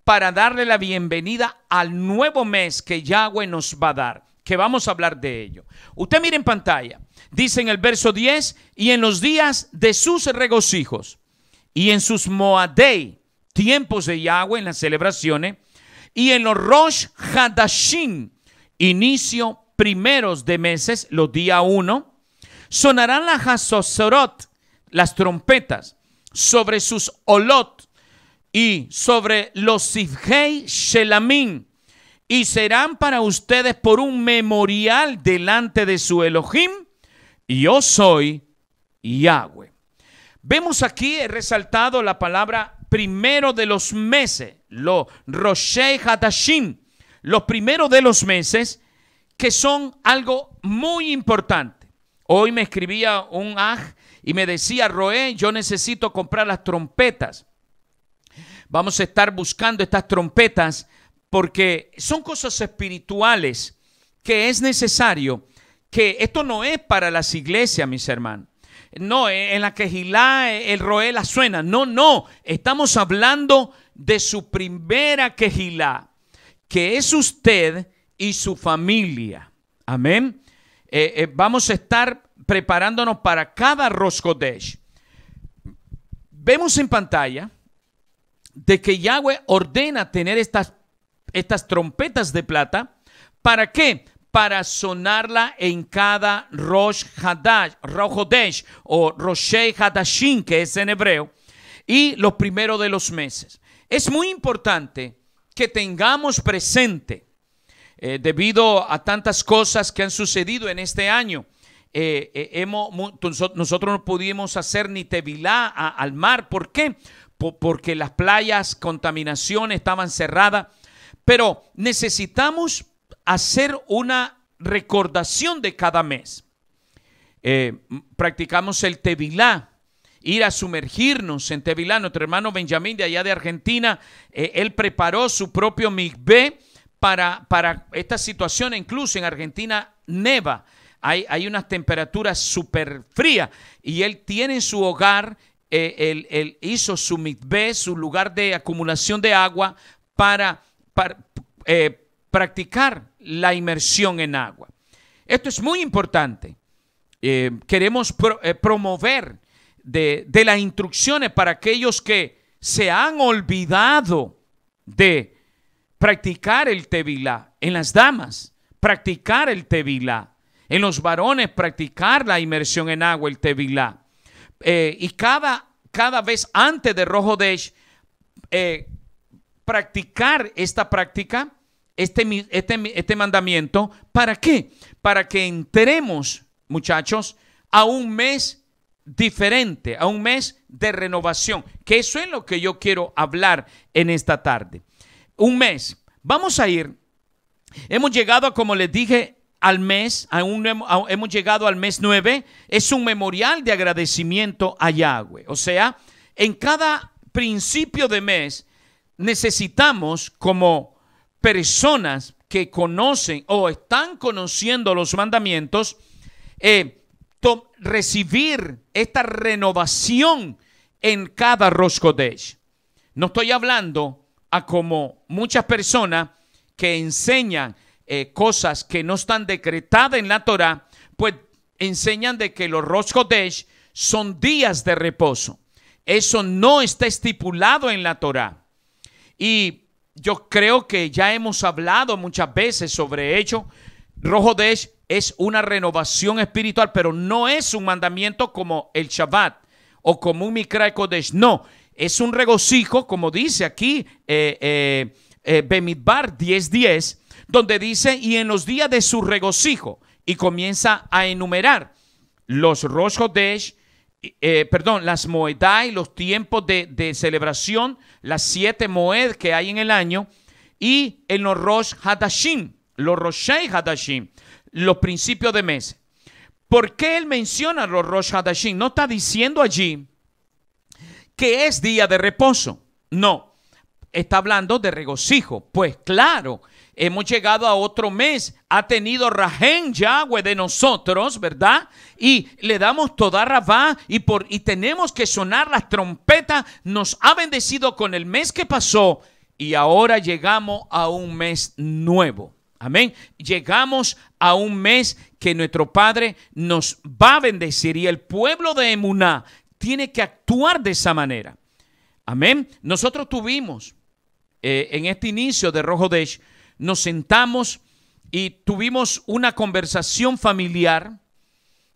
para darle la bienvenida al nuevo mes que Yahweh nos va a dar que vamos a hablar de ello. Usted mire en pantalla, dice en el verso 10, y en los días de sus regocijos y en sus moadei, tiempos de Yahweh, en las celebraciones, y en los Rosh Hadashim, inicio primeros de meses, los día 1, sonarán las hasosorot, las trompetas, sobre sus olot y sobre los Sivhei shelamim, y serán para ustedes por un memorial delante de su Elohim. yo soy Yahweh. Vemos aquí he resaltado la palabra primero de los meses, los Roshei Hadashim, los primeros de los meses, que son algo muy importante. Hoy me escribía un aj y me decía, Roé, yo necesito comprar las trompetas. Vamos a estar buscando estas trompetas porque son cosas espirituales que es necesario que esto no es para las iglesias, mis hermanos. No, eh, en la que Gilá, eh, el Roela suena. No, no. Estamos hablando de su primera quejilá, que es usted y su familia. Amén. Eh, vamos a estar preparándonos para cada Roscodesh. Vemos en pantalla de que Yahweh ordena tener estas estas trompetas de plata. ¿Para qué? Para sonarla en cada Rosh Hadash, Rojodesh o rosh Hadashin, que es en hebreo, y los primeros de los meses. Es muy importante que tengamos presente, eh, debido a tantas cosas que han sucedido en este año, eh, eh, hemos, nosotros no pudimos hacer ni tevilá al mar. ¿Por qué? porque las playas, contaminación estaban cerradas. Pero necesitamos hacer una recordación de cada mes. Eh, practicamos el tevilá, ir a sumergirnos en tevilá. Nuestro hermano Benjamín de allá de Argentina, eh, él preparó su propio mikvé para, para esta situación. Incluso en Argentina neva, hay, hay unas temperaturas súper frías y él tiene en su hogar, eh, él, hizo su mikvé, su lugar de acumulación de agua para eh, practicar la inmersión en agua. Esto es muy importante. Eh, queremos eh, promover de, de, las instrucciones para aquellos que se han olvidado de practicar el tevilá en las damas, practicar el tevilá en los varones, practicar la inmersión en agua, el tevilá. y cada, cada vez antes de Rojo Desh, practicar esta práctica, este, este, este, mandamiento, ¿para qué? Para que entremos, muchachos, a un mes diferente, a un mes de renovación, que eso es lo que yo quiero hablar en esta tarde. Un mes. Vamos a ir. Hemos llegado, a, como les dije, al mes, hemos llegado al mes 9, es un memorial de agradecimiento a Yahweh. O sea, en cada principio de mes necesitamos como personas que conocen o están conociendo los mandamientos, eh, recibir esta renovación en cada Rosh No estoy hablando a como muchas personas que enseñan eh, cosas que no están decretadas en la Torah, pues enseñan de que los Rosh son días de reposo. Eso no está estipulado en la Torah. Y yo creo que ya hemos hablado muchas veces sobre ello. Rojo es una renovación espiritual, pero no es un mandamiento como el Shabbat o como un Mikra Kodesh. No, es un regocijo, como dice aquí eh, eh, eh, Bemidbar 10.10, donde dice, y en los días de su regocijo, y comienza a enumerar los Rosh perdón, las Moedai, los tiempos de celebración las siete moed que hay en el año, y el los Rosh Hadashim, los Roshei Hadashim, los principios de mes. ¿Por qué él menciona los Rosh Hadashim? No está diciendo allí que es día de reposo. No, está hablando de regocijo. Pues claro, Hemos llegado a otro mes. Ha tenido Rajen Yahweh de nosotros, ¿verdad? Y le damos toda Rabá y, por, y tenemos que sonar las trompetas. Nos ha bendecido con el mes que pasó y ahora llegamos a un mes nuevo. Amén. Llegamos a un mes que nuestro Padre nos va a bendecir y el pueblo de Emuná tiene que actuar de esa manera. Amén. Nosotros tuvimos eh, en este inicio de Rojo Desh nos sentamos y tuvimos una conversación familiar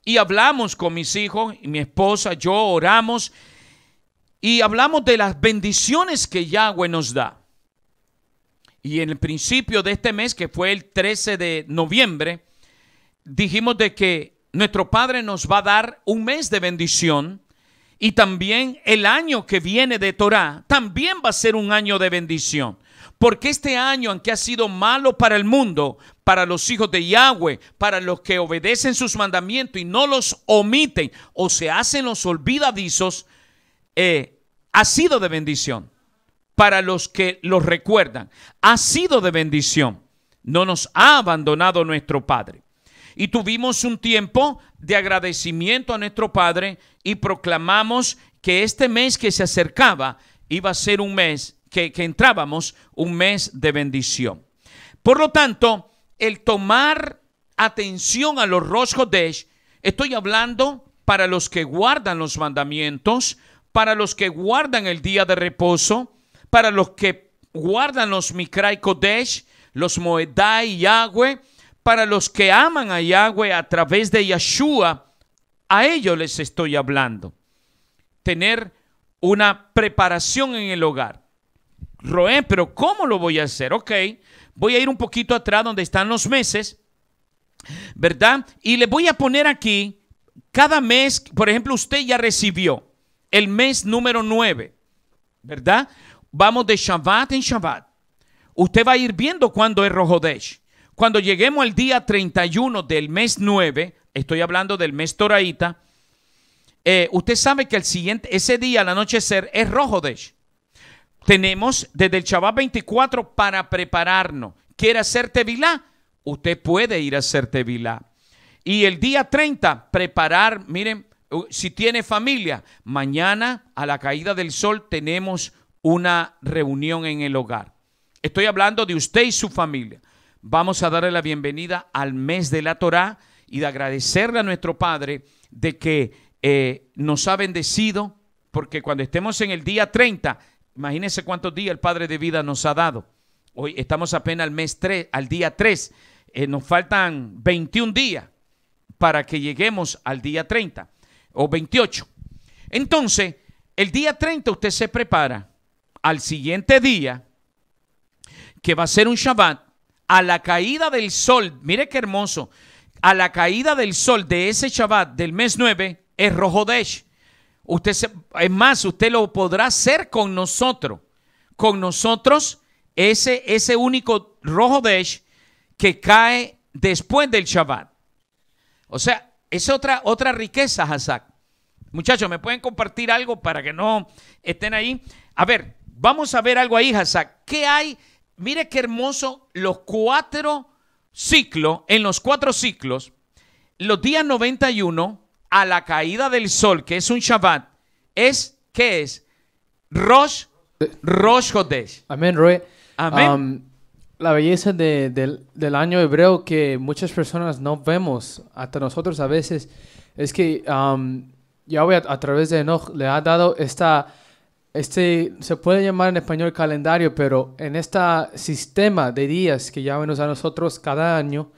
y hablamos con mis hijos, y mi esposa, yo oramos y hablamos de las bendiciones que Yahweh nos da. Y en el principio de este mes, que fue el 13 de noviembre, dijimos de que nuestro Padre nos va a dar un mes de bendición y también el año que viene de Torah también va a ser un año de bendición. Porque este año, aunque ha sido malo para el mundo, para los hijos de Yahweh, para los que obedecen sus mandamientos y no los omiten o se hacen los olvidadizos, eh, ha sido de bendición. Para los que los recuerdan, ha sido de bendición. No nos ha abandonado nuestro Padre. Y tuvimos un tiempo de agradecimiento a nuestro Padre y proclamamos que este mes que se acercaba iba a ser un mes que, entrábamos, un mes de bendición. Por lo tanto, el tomar atención a los Rosh estoy hablando para los que guardan los mandamientos, para los que guardan el día de reposo, para los que guardan los Mikrai Kodesh, los Moedai Yahweh, para los que aman a Yahweh a través de Yeshua, a ellos les estoy hablando. Tener una preparación en el hogar. Roé, pero ¿cómo lo voy a hacer? Ok, voy a ir un poquito atrás donde están los meses, ¿verdad? Y le voy a poner aquí cada mes, por ejemplo, usted ya recibió el mes número 9, ¿verdad? Vamos de Shabbat en Shabbat. Usted va a ir viendo cuándo es Rojodesh. Cuando lleguemos al día 31 del mes 9, estoy hablando del mes Torahita, eh, usted sabe que el siguiente, ese día, al anochecer, es Rojodesh. Tenemos desde el Shabbat 24 para prepararnos. ¿Quiere hacer tevilá? Usted puede ir a hacer tevilá. Y el día 30, preparar, miren, si tiene familia, mañana a la caída del sol tenemos una reunión en el hogar. Estoy hablando de usted y su familia. Vamos a darle la bienvenida al mes de la Torah y de agradecerle a nuestro Padre de que eh, nos ha bendecido, porque cuando estemos en el día 30 Imagínese cuántos días el Padre de vida nos ha dado. Hoy estamos apenas al mes 3, al día 3. Eh, nos faltan 21 días para que lleguemos al día 30 o 28. Entonces, el día 30 usted se prepara al siguiente día, que va a ser un Shabbat, a la caída del sol. Mire qué hermoso. A la caída del sol de ese Shabbat del mes 9 es Rojodesh. Usted es más, usted lo podrá hacer con nosotros. Con nosotros, ese, ese único rojo desh que cae después del Shabbat. O sea, es otra, otra riqueza, Hazak. Muchachos, ¿me pueden compartir algo para que no estén ahí? A ver, vamos a ver algo ahí, Hazak. ¿Qué hay? Mire qué hermoso los cuatro ciclos, en los cuatro ciclos, los días 91, a la caída del sol, que es un Shabbat, es, ¿qué es? Rosh, Rosh Hodesh. Amén, Roy. Amén. la belleza del año hebreo que muchas personas no vemos, hasta nosotros a veces, es que ya Yahweh a, través de Enoch le ha dado esta, este, se puede llamar en español calendario, pero en este sistema de días que Yahweh a nosotros cada año,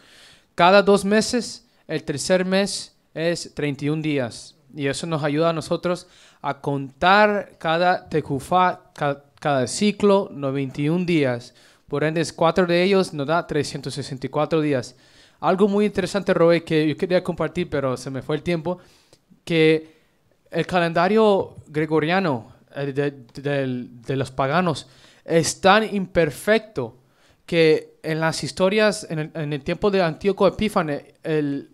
cada dos meses, el tercer mes, es 31 días. Y eso nos ayuda a nosotros a contar cada tecufá, cada, ciclo, 91 días. Por ende, cuatro de ellos nos da 364 días. Algo muy interesante, Roe, que yo quería compartir, pero se me fue el tiempo, que el calendario gregoriano de, los paganos es tan imperfecto que en las historias, en el, tiempo de Antíoco Epífane, el,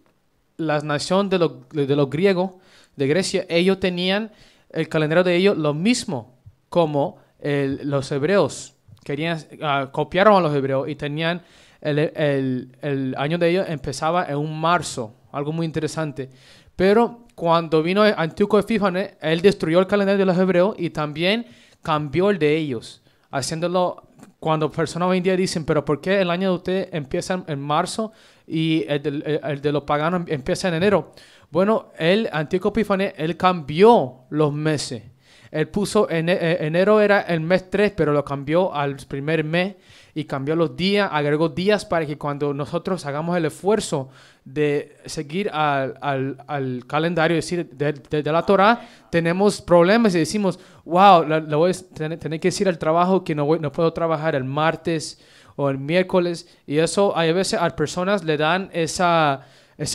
la nación de los, griegos, de Grecia, ellos tenían el calendario de ellos lo mismo como los hebreos. Querían, ah, copiaron a los hebreos y tenían el, año de ellos empezaba en un marzo, algo muy interesante. Pero cuando vino Antíoco Epífanes, él destruyó el calendario de los hebreos y también cambió el de ellos, haciéndolo cuando personas hoy en día dicen, pero ¿por qué el año de ustedes empieza en marzo? y eh, el, de los paganos em, empieza en enero. Bueno, el antiguo Epifanes, él cambió los meses. Él puso en eh, enero era el mes 3, pero lo cambió al primer mes y cambió los días, agregó días para que cuando nosotros hagamos el esfuerzo de seguir al, al, al calendario, es decir, de, la Torah, tenemos problemas y decimos, wow, le voy a tener, que decir al trabajo que no, no puedo trabajar el martes o el miércoles. Y eso, a veces a personas le dan esa,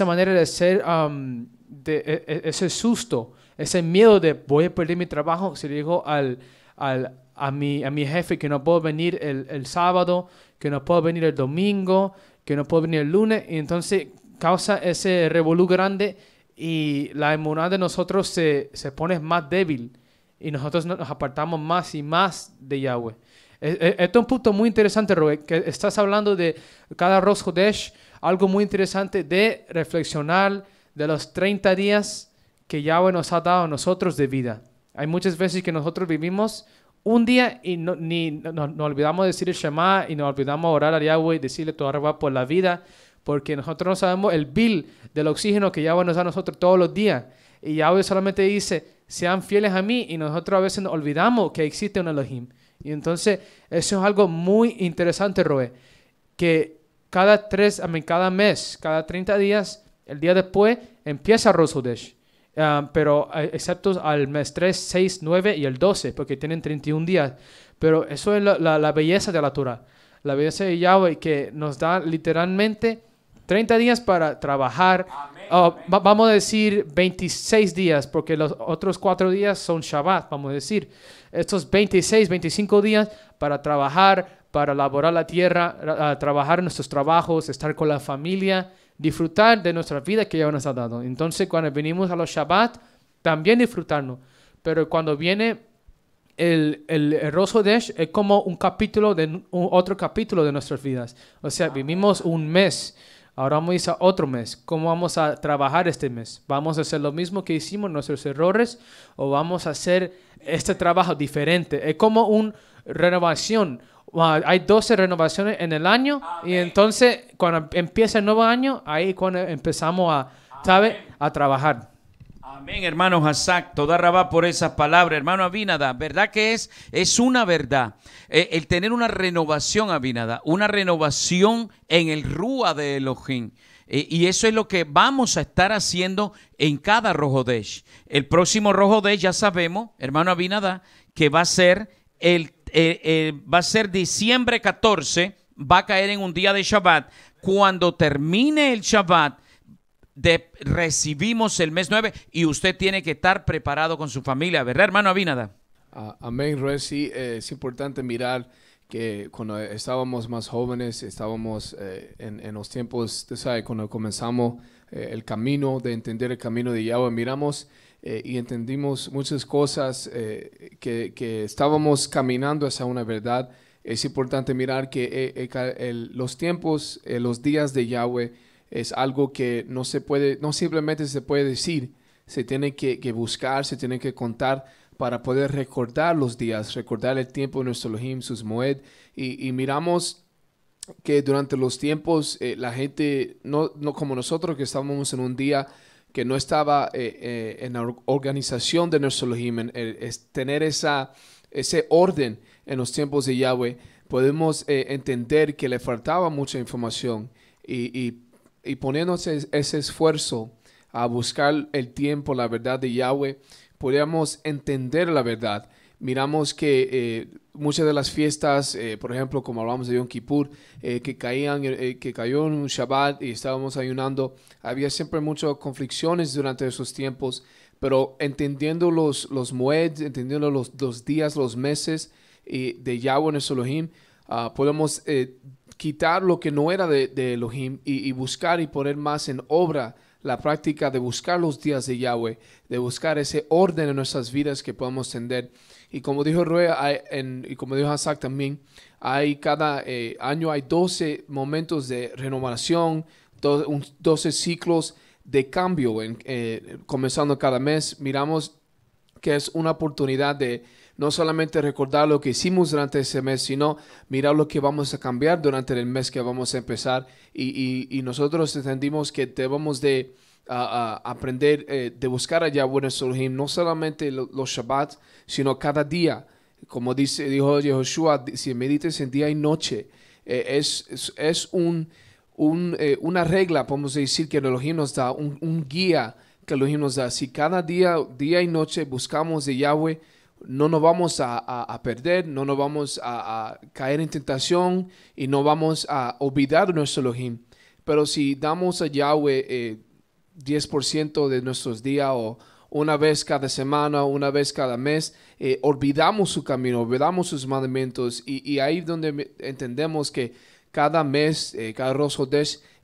manera de ser, um, e, e, ese susto, ese miedo de voy a perder mi trabajo. Si le digo al, a, mi, a mi jefe que no puedo venir el, sábado, que no puedo venir el domingo, que no puedo venir el lunes. Y entonces causa ese revolú grande y la inmunidad de nosotros se, se pone más débil y nosotros nos apartamos más y más de Yahweh. Este es un punto muy interesante, que estás hablando de cada Rosh Hodesh, algo muy interesante de reflexionar de los 30 días que Yahweh nos ha dado a nosotros de vida. Hay muchas veces que nosotros vivimos un día y nos olvidamos decir el Shema y nos olvidamos orar a Yahweh y decirle tu va por la vida, porque nosotros no sabemos el bill del oxígeno que Yahweh nos da a nosotros todos los días. Y Yahweh solamente dice, sean fieles a mí y nosotros a veces nos olvidamos que existe un Elohim. Y entonces, eso es algo muy interesante, Roe, que cada tres, cada mes, cada 30 días, el día después, empieza Rosh Hodesh. Ah, pero ah, excepto al mes 3, 6, 9 y el 12, porque tienen 31 días. Pero eso es la, belleza de la Torah. La belleza de Yahweh que nos da literalmente 30 días para trabajar. Ah, vamos a decir 26 días, porque los otros 4 días son Shabbat, vamos a decir estos 26, 25 días para trabajar, para laborar la tierra, trabajar nuestros trabajos, estar con la familia, disfrutar de nuestra vida que ya nos ha dado. Entonces, cuando venimos a los Shabbat, también disfrutarnos. Pero cuando viene el, el, es como un capítulo de otro capítulo de nuestras vidas. O sea, vivimos un mes Ahora vamos a otro mes. ¿Cómo vamos a trabajar este mes? ¿Vamos a hacer lo mismo que hicimos, nuestros errores, o vamos a hacer este trabajo diferente? Es como una renovación. Ah, hay 12 renovaciones en el año y entonces cuando empieza el nuevo año, ahí cuando empezamos a, a trabajar. Amén, hermano Hasak. toda rabá por esas palabras, hermano Abinada, ¿verdad que es? Es una verdad. Eh, el tener una renovación, Abinadá, una renovación en el Rúa de Elohim. Eh, y eso es lo que vamos a estar haciendo en cada Rojodesh. El próximo Rojodesh, ya sabemos, hermano Abinadá, que va a ser el eh, va a ser diciembre 14, va a caer en un día de Shabbat. Cuando termine el Shabbat, de, recibimos el mes 9 y usted tiene que estar preparado con su familia, ¿verdad, hermano Abinada? Ah, amén, Resi. Eh, es importante mirar que cuando estábamos más jóvenes, estábamos eh, en, los tiempos, ¿sabes? Cuando comenzamos eh, el camino de entender el camino de Yahweh, miramos y entendimos muchas cosas que, estábamos caminando hacia una verdad. Es importante mirar que los tiempos, los días de Yahweh es algo que no se puede, no simplemente se puede decir, se tiene que, que buscar, se tiene que contar para poder recordar los días, recordar el tiempo de nuestro Elohim, sus Moed, y, miramos que durante los tiempos eh, la gente, no, no como nosotros que estábamos en un día que no estaba eh, eh, en la organización de nuestro Elohim, es tener esa, ese orden en los tiempos de Yahweh, podemos entender que le faltaba mucha información y, y, y poniéndose ese esfuerzo a buscar el tiempo, la verdad de Yahweh, podíamos entender la verdad. Miramos que eh, muchas de las fiestas, eh, por ejemplo, como hablamos de Yom Kippur, eh, que, caían, que cayó en un Shabbat y estábamos ayunando, había siempre muchas conflicciones durante esos tiempos, pero entendiendo los, los entendiendo los, los días, los meses de Yahweh en el Elohim, ah, podemos quitar lo que no era de, de Elohim y, y buscar y poner más en obra la práctica de buscar los días de Yahweh, de buscar ese orden en nuestras vidas que podamos tender. Y como dijo en, y como dijo también, hay cada eh, año hay 12 momentos de renovación, 12 ciclos de cambio, eh, comenzando cada mes. Miramos que es una oportunidad de no solamente recordar lo que hicimos durante ese mes, sino mirar lo que vamos a cambiar durante el mes que vamos a empezar. Y, nosotros entendimos que debemos de aprender eh, de buscar a Yahweh no solamente los Shabbat, sino cada día. Como dice, dijo Yeshua, si medites en día y noche, eh, es, un, eh, una regla, podemos decir, que el Elohim nos da, un, guía que el Elohim nos da. Si cada día, día y noche buscamos de Yahweh, no nos vamos a, perder, no nos vamos a, caer en tentación y no vamos a olvidar nuestro Elohim. Pero si damos a Yahweh 10% eh, de nuestros días o una vez cada semana, una vez cada mes, eh, olvidamos su camino, olvidamos sus mandamientos y, ahí donde entendemos que cada mes, eh, cada Rosh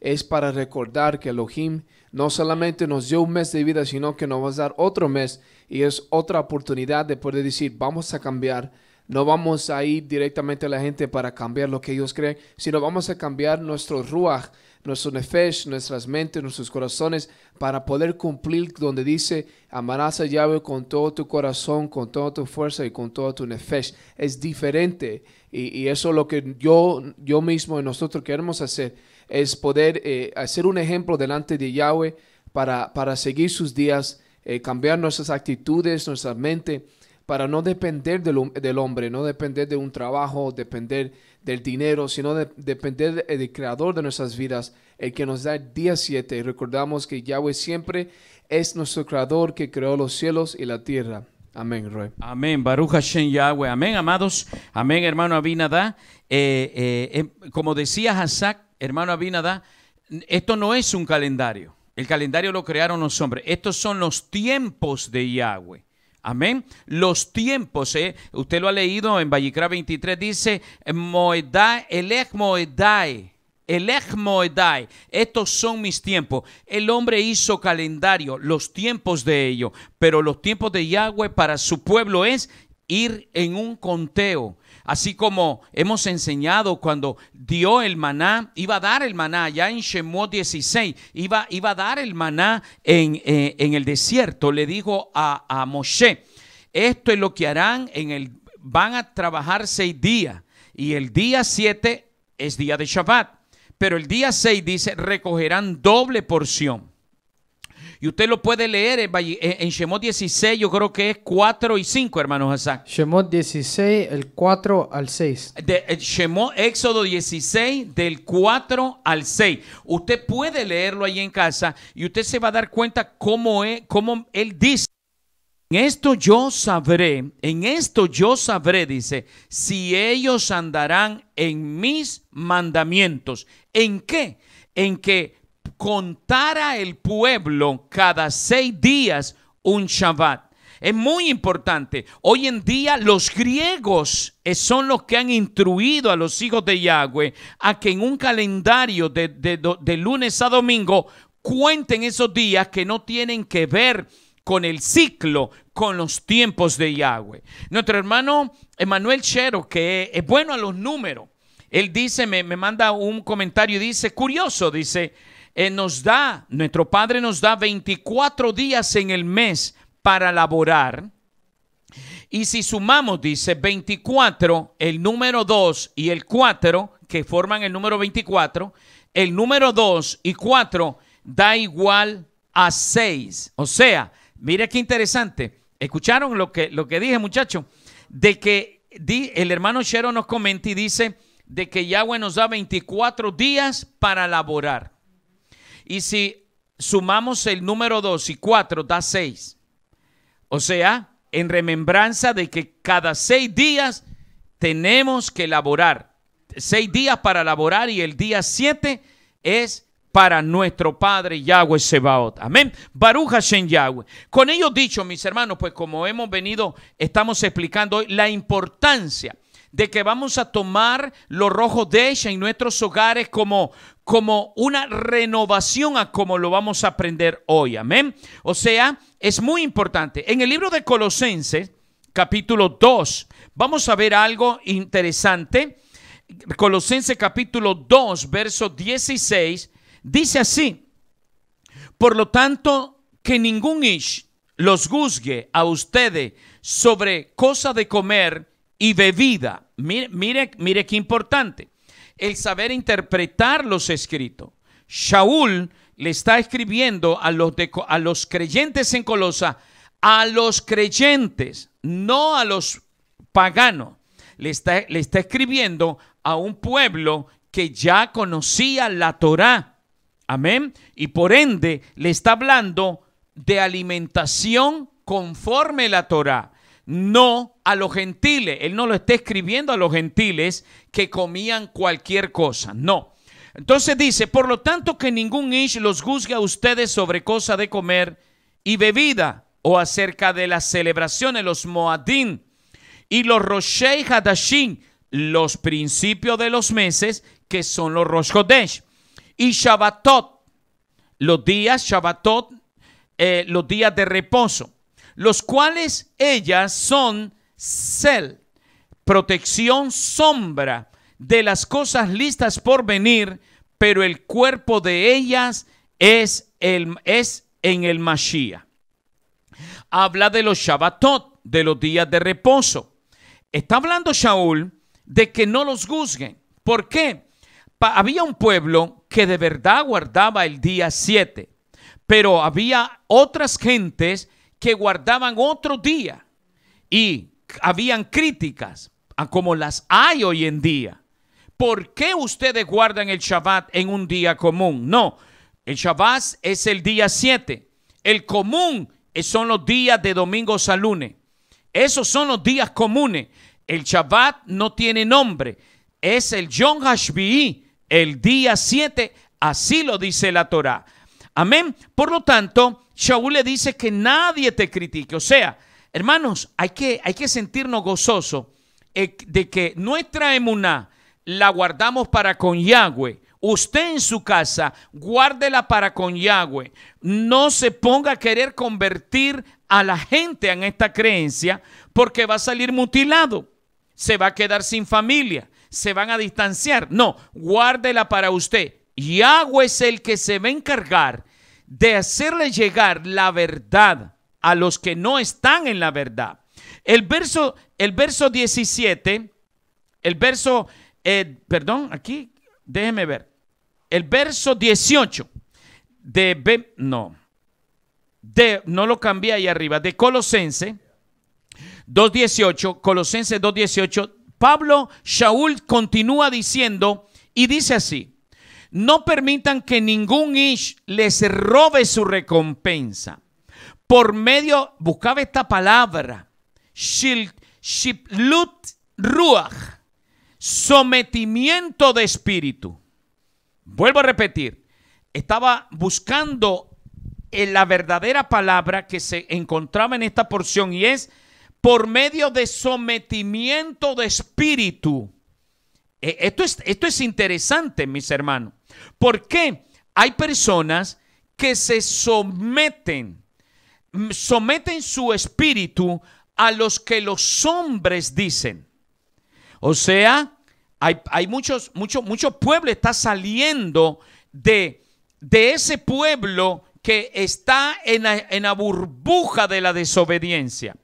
es para recordar que Elohim no solamente nos dio un mes de vida, sino que nos va a dar otro mes y es otra oportunidad de poder decir, vamos a cambiar. No vamos a ir directamente a la gente para cambiar lo que ellos creen, sino vamos a cambiar nuestro ruaj, nuestros nefesh, nuestras mentes, nuestros corazones, para poder cumplir donde dice, amarás a Yahweh con todo tu corazón, con toda tu fuerza y con todo tu nefesh. Es diferente y, eso es lo que yo, yo mismo y nosotros queremos hacer, es poder eh, hacer un ejemplo delante de Yahweh para, para seguir sus días, eh, cambiar nuestras actitudes, nuestra mente para no depender del, del, hombre, no depender de un trabajo, depender del dinero, sino de depender eh, del creador de nuestras vidas, el que nos da el día 7. Recordamos que Yahweh siempre es nuestro creador que creó los cielos y la tierra. Amén, Rey. Amén, Baruch Yahweh. Amén, amados. Amén, hermano Abinadá. Eh, eh, em, como decía Hazak, hermano Abinadá, esto no es un calendario. El calendario lo crearon los hombres. Estos son los tiempos de Yahweh. Amén. Los tiempos, eh, usted lo ha leído en Vallicra 23, dice, Moedai, Moedai. estos son mis tiempos. El hombre hizo calendario, los tiempos de ellos, pero los tiempos de Yahweh para su pueblo es ir en un conteo. Así como hemos enseñado cuando dio el maná, iba a dar el maná ya en Shemot 16, iba, iba a dar el maná eh, en, el desierto. Le dijo a, a Moshe, esto es lo que harán en el, van a trabajar seis días y el día siete es día de Shabbat. Pero el día seis dice, recogerán doble porción. Y usted lo puede leer en, en Shemot 16, yo creo que es 4 y 5, hermanos Hassan. Shemot 16, el 4 al 6. De, eh, Shemot, Éxodo 16, del 4 al 6. Usted puede leerlo ahí en casa y usted se va a dar cuenta cómo, es, cómo él dice. En esto yo sabré, en esto yo sabré, dice, si ellos andarán en mis mandamientos. ¿En qué? En que contara el pueblo cada seis días un Shabbat. Es muy importante. Hoy en día los griegos son los que han instruido a los hijos de Yahweh a que en un calendario de, lunes a domingo cuenten esos días que no tienen que ver con el ciclo, con los tiempos de Yahweh. Nuestro hermano Emanuel Chero, que es bueno a los números, él dice, me, me manda un comentario y dice, curioso, dice, eh, nos da, nuestro Padre nos da 24 días en el mes para laborar. Y si sumamos, dice 24, el número 2 y el 4, que forman el número 24, el número 2 y 4 da igual a 6. O sea, mire qué interesante. ¿Escucharon lo que, lo que dije, muchachos? De que di, el hermano Shero nos comenta y dice de que Yahweh nos da 24 días para laborar. Y si sumamos el número 2 y 4 da 6. O sea, en remembranza de que cada seis días tenemos que laborar. Seis días para laborar y el día 7 es para nuestro Padre Yahweh Sebaot. Amén. Barujas en Yahweh. Con ello dicho, mis hermanos, pues como hemos venido, estamos explicando hoy la importancia de que vamos a tomar los rojos de ella en nuestros hogares como, como una renovación a como lo vamos a aprender hoy. Amén. O sea, es muy importante. En el libro de Colosenses, capítulo 2, vamos a ver algo interesante. Colosenses capítulo 2, verso 16, dice así. Por lo tanto, que ningún ish los juzgue a ustedes sobre cosa de comer y bebida. Mire, mire, mire qué importante el saber interpretar los escritos. Shaul le está escribiendo a los, a los creyentes en Colosa, a los creyentes, no a los paganos. Le está, le está escribiendo a un pueblo que ya conocía la Torá. Amén. Y por ende le está hablando de alimentación conforme la Torá, no a los gentiles. Él no lo está escribiendo a los gentiles que comían cualquier cosa. No. Entonces dice, por lo tanto que ningún ish los juzgue a ustedes sobre cosa de comer y bebida o acerca de las celebraciones, los moadín y los roshei hadashim, los principios de los meses que son los rosh Hodesh, y shabbatot, los días shabbatot, eh, los días de reposo, los cuales ellas son Sel protección sombra de las cosas listas por venir, pero el cuerpo de ellas es, el, es en el Mashiach. Habla de los Shabbatot, de los días de reposo. Está hablando Shaul de que no los juzguen. ¿Por qué? había un pueblo que de verdad guardaba el día 7, pero había otras gentes que guardaban otro día. Y habían críticas, como las hay hoy en día. ¿Por qué ustedes guardan el Shabbat en un día común? No, el Shabbat es el día 7. El común son los días de domingo a lunes. Esos son los días comunes. El Shabbat no tiene nombre. Es el Yom Hashbi, el día 7. Así lo dice la Torá. Amén. Por lo tanto, Shaul le dice que nadie te critique. O sea, Hermanos, hay que, hay que sentirnos gozosos eh, de que nuestra emuná la guardamos para con Yahweh. Usted en su casa, guárdela para con Yahweh. No se ponga a querer convertir a la gente en esta creencia porque va a salir mutilado, se va a quedar sin familia, se van a distanciar. No, guárdela para usted. Yahweh es el que se va a encargar de hacerle llegar la verdad a los que no están en la verdad. El verso, el verso 17, el verso, eh, perdón, aquí, déjeme ver. El verso 18 de, no, de, no lo cambié ahí arriba, de Colosense 2.18, Colosense 2.18, Pablo Shaul continúa diciendo y dice así, no permitan que ningún ish les robe su recompensa por medio, buscaba esta palabra, shiplut ruach, sometimiento de espíritu. Vuelvo a repetir, estaba buscando eh, la verdadera palabra que se encontraba en esta porción y es por medio de sometimiento de espíritu. Eh, esto es, esto es interesante, mis hermanos, porque hay personas que se someten someten su espíritu a los que los hombres dicen. O sea, hay, muchos muchos, mucho, mucho pueblo está saliendo de, de ese pueblo que está en en la burbuja de la desobediencia.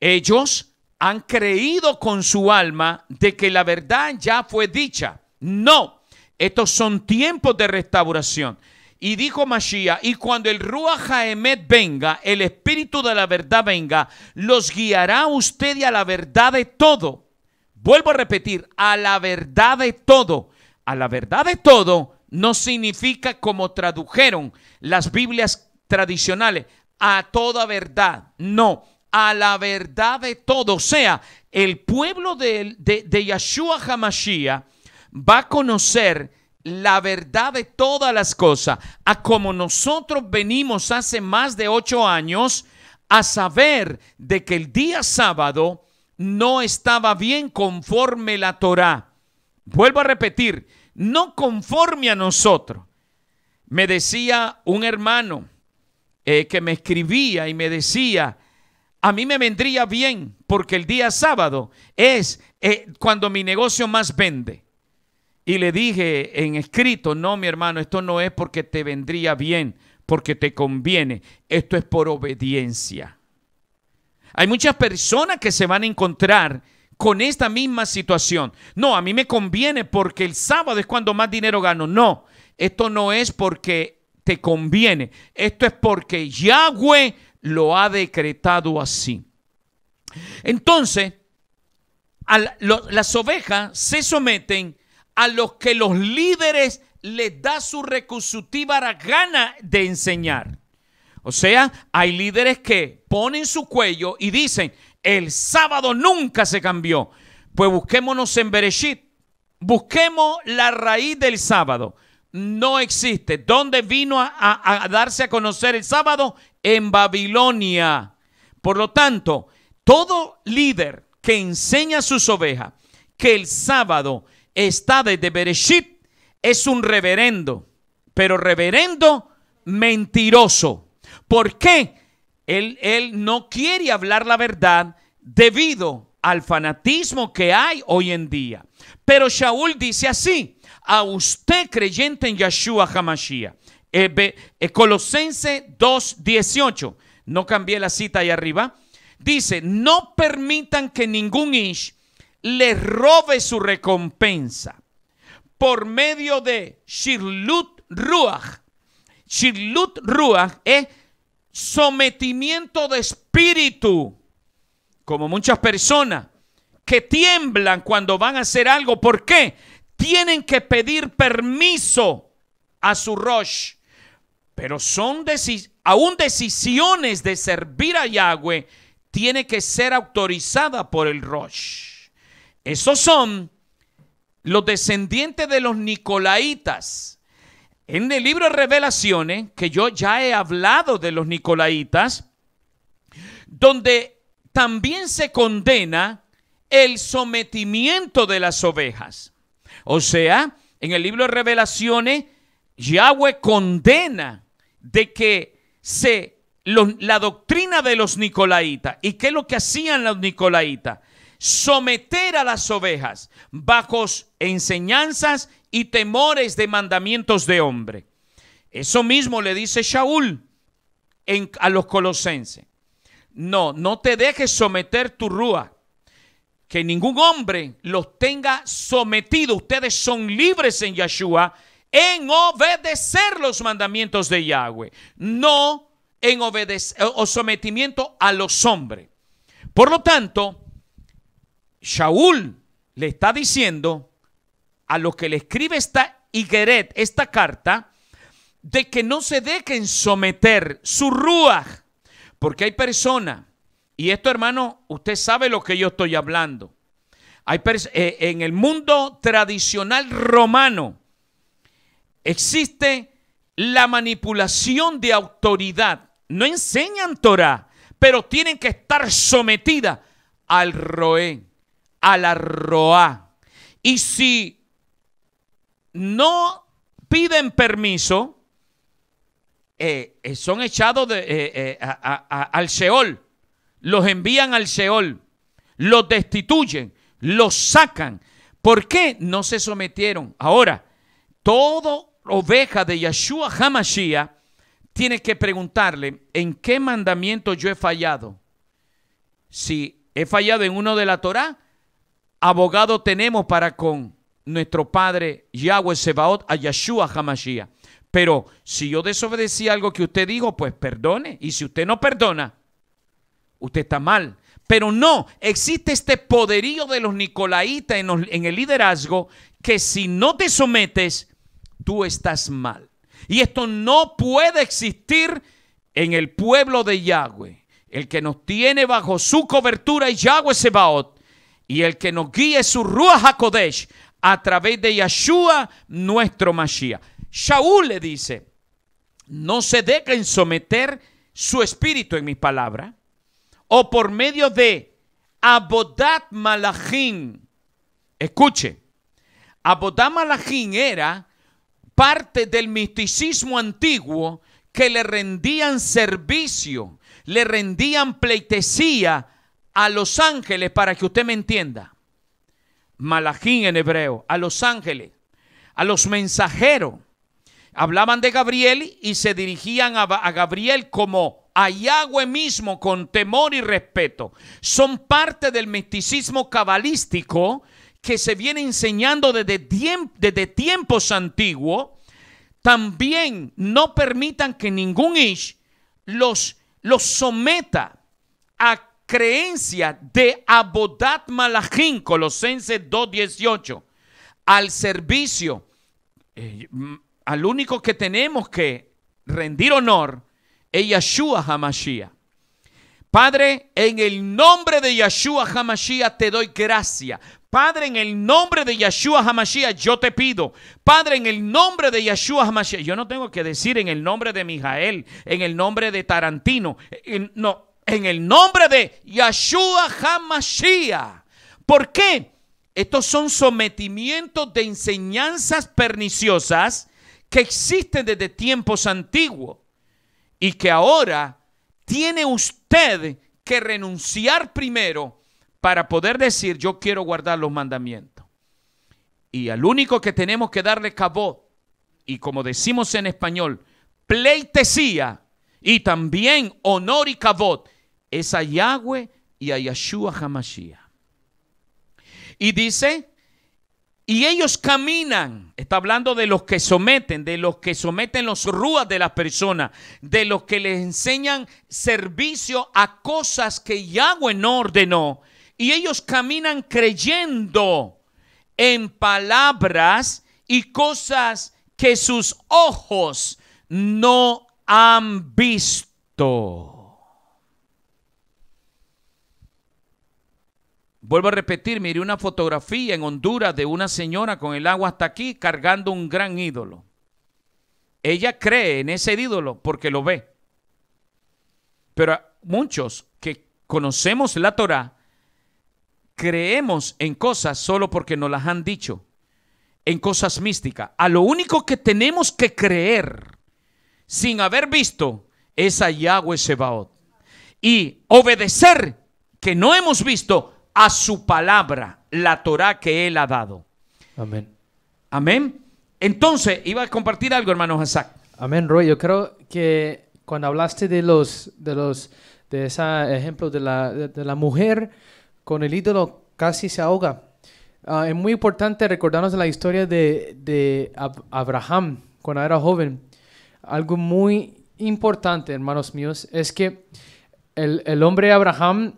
Ellos han creído con su alma de que la verdad ya fue dicha. No, estos son tiempos de restauración. Y dijo Mashiach, y cuando el Ruach Haemet venga, el Espíritu de la verdad venga, los guiará usted y a la verdad de todo. Vuelvo a repetir, a la verdad de todo. A la verdad de todo no significa como tradujeron las Biblias tradicionales, a toda verdad. No, a la verdad de todo. O sea, el pueblo de, de, de Yeshua Hamashiach va a conocer la verdad de todas las cosas, a como nosotros venimos hace más de ocho años a saber de que el día sábado no estaba bien conforme la Torá. Vuelvo a repetir, no conforme a nosotros. Me decía un hermano eh, que me escribía y me decía, a mí me vendría bien porque el día sábado es eh, cuando mi negocio más vende. Y le dije en escrito, no, mi hermano, esto no es porque te vendría bien, porque te conviene, esto es por obediencia. Hay muchas personas que se van a encontrar con esta misma situación. No, a mí me conviene porque el sábado es cuando más dinero gano. No, esto no es porque te conviene, esto es porque Yahweh lo ha decretado así. Entonces, las ovejas se someten a los que los líderes les da su recusativa gana de enseñar. O sea, hay líderes que ponen su cuello y dicen, el sábado nunca se cambió. Pues busquémonos en Bereshit, busquemos la raíz del sábado. No existe. ¿Dónde vino a, a darse a conocer el sábado? En Babilonia. Por lo tanto, todo líder que enseña a sus ovejas que el sábado está de Bereshit, es un reverendo, pero reverendo mentiroso. ¿Por qué? Él, él no quiere hablar la verdad debido al fanatismo que hay hoy en día. Pero Shaul dice así, a usted creyente en Yeshua Hamashiach. Eh, eh, Colosense 2.18, no cambié la cita ahí arriba, dice, no permitan que ningún ish le robe su recompensa por medio de Shirlut Ruach. Shirlut Ruach es sometimiento de espíritu, como muchas personas que tiemblan cuando van a hacer algo. ¿Por qué? Tienen que pedir permiso a su Rosh. Pero son aún decisiones de servir a Yahweh tiene que ser autorizada por el Rosh. Esos son los descendientes de los Nicolaitas. En el libro de Revelaciones, que yo ya he hablado de los Nicolaitas, donde también se condena el sometimiento de las ovejas. O sea, en el libro de Revelaciones, Yahweh condena de que se, la doctrina de los Nicolaitas. ¿Y qué es lo que hacían los Nicolaitas? someter a las ovejas bajo enseñanzas y temores de mandamientos de hombre. Eso mismo le dice Shaul en, a los colosenses. No, no te dejes someter tu rúa. Que ningún hombre los tenga sometido. Ustedes son libres en Yeshua en obedecer los mandamientos de Yahweh. No en obedecer o sometimiento a los hombres. Por lo tanto, Shaul le está diciendo a los que le escribe esta Igeret, esta carta, de que no se dejen someter su ruaj, porque hay personas, y esto hermano, usted sabe lo que yo estoy hablando, hay eh, en el mundo tradicional romano existe la manipulación de autoridad, no enseñan Torah, pero tienen que estar sometidas al roé a la Roa. Y si no piden permiso, eh, eh, son echados eh, al Seol, los envían al Seol, los destituyen, los sacan. ¿Por qué no se sometieron? Ahora, todo oveja de Yeshua Hamashiach tiene que preguntarle, ¿en qué mandamiento yo he fallado? Si he fallado en uno de la Torá, abogado tenemos para con nuestro Padre Yahweh Sebaot a Yeshua Hamashiach. Pero si yo desobedecí algo que usted dijo, pues perdone. Y si usted no perdona, usted está mal. Pero no, existe este poderío de los nicolaitas en, en el liderazgo que si no te sometes, tú estás mal. Y esto no puede existir en el pueblo de Yahweh. El que nos tiene bajo su cobertura es Yahweh Sebaot y el que nos guíe su Ruach HaKodesh a través de Yeshua, nuestro Mashiach. Shaul le dice, no se dejen someter su espíritu en mi palabra, o por medio de Abodat Malachim. Escuche, Abodat Malachim era parte del misticismo antiguo que le rendían servicio, le rendían pleitesía a los ángeles para que usted me entienda. Malajín en hebreo, a los ángeles, a los mensajeros. Hablaban de Gabriel y se dirigían a, Gabriel como a Yahweh mismo con temor y respeto. Son parte del misticismo cabalístico que se viene enseñando desde, desde tiempos antiguos. También no permitan que ningún Ish los, los someta a creencia de Abodat Malachim, Colosenses 2.18, al servicio, eh, mm, al único que tenemos que rendir honor, es Yahshua Hamashiach. Padre, en el nombre de Yahshua Hamashiach te doy gracia. Padre, en el nombre de Yahshua Hamashiach yo te pido. Padre, en el nombre de Yahshua Hamashiach, yo no tengo que decir en el nombre de Mijael, en el nombre de Tarantino. En, no, en el nombre de Yahshua HaMashiach. ¿Por qué? Estos son sometimientos de enseñanzas perniciosas que existen desde tiempos antiguos y que ahora tiene usted que renunciar primero para poder decir yo quiero guardar los mandamientos. Y al único que tenemos que darle cabot y como decimos en español, pleitesía y también honor y cabot es a Yahweh y a Yeshua Hamashiach. Y dice, y ellos caminan, está hablando de los que someten, de los que someten los rúas de las personas, de los que les enseñan servicio a cosas que Yahweh no ordenó. Y ellos caminan creyendo en palabras y cosas que sus ojos no han visto. Vuelvo a repetir, miré una fotografía en Honduras de una señora con el agua hasta aquí cargando un gran ídolo. Ella cree en ese ídolo porque lo ve. Pero muchos que conocemos la Torá creemos en cosas solo porque nos las han dicho, en cosas místicas. A lo único que tenemos que creer sin haber visto es a Yahweh Sebaot y obedecer que no hemos visto a su palabra, la Torah que Él ha dado. Amén. Amén. Entonces, iba a compartir algo, hermano Hassan. Amén, Roy. Yo creo que cuando hablaste de los, de los, de ese ejemplo de la, mujer con el ídolo casi se ahoga. Ah, es muy importante recordarnos la historia de, Abraham cuando era joven. Algo muy importante, hermanos míos, es que el, el hombre Abraham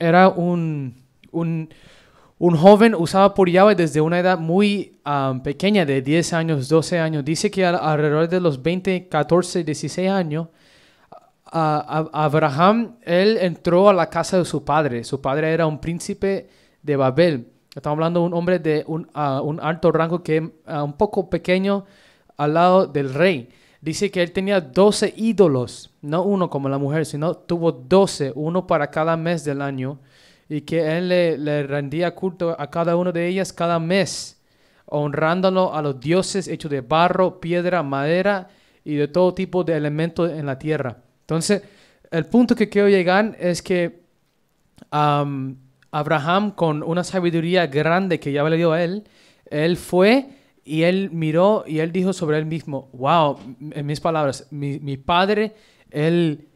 era un, joven usado por Yahweh desde una edad muy pequeña, de 10 años, 12 años. Dice que alrededor de los 20, 14, 16 años, Abraham, él entró a la casa de su padre. Su padre era un príncipe de Babel. Estamos hablando de un hombre de un, ah, alto rango que ah, un poco pequeño al lado del rey dice que él tenía 12 ídolos, no uno como la mujer, sino tuvo 12, uno para cada mes del año, y que él le, rendía culto a cada uno de ellas cada mes, honrándolo a los dioses hechos de barro, piedra, madera y de todo tipo de elementos en la tierra. Entonces, el punto que quiero llegar es que Abraham, con una sabiduría grande que ya le dio a él, él fue y él miró y él dijo sobre él mismo, wow, en mis palabras, mi, padre, él,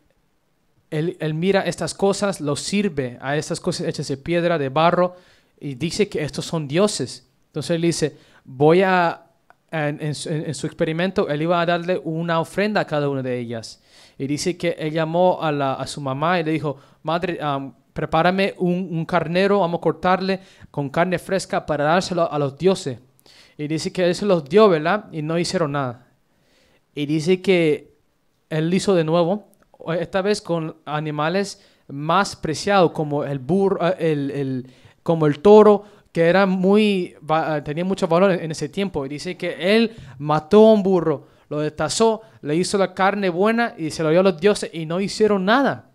él, mira estas cosas, los sirve a estas cosas hechas de piedra, de barro, y dice que estos son dioses. Entonces él dice, voy a, en, su experimento, él iba a darle una ofrenda a cada una de ellas. Y dice que él llamó a, su mamá y le dijo, madre, prepárame un carnero, vamos a cortarle con carne fresca para dárselo a los dioses. Y dice que él se los dio, ¿verdad? Y no hicieron nada. Y dice que él hizo de nuevo, esta vez con animales más preciados, como el burro, eh, el, como el toro, que era muy, eh, tenía mucho valor en ese tiempo. Y dice que él mató a un burro, lo destazó, le hizo la carne buena y se lo dio a los dioses y no hicieron nada.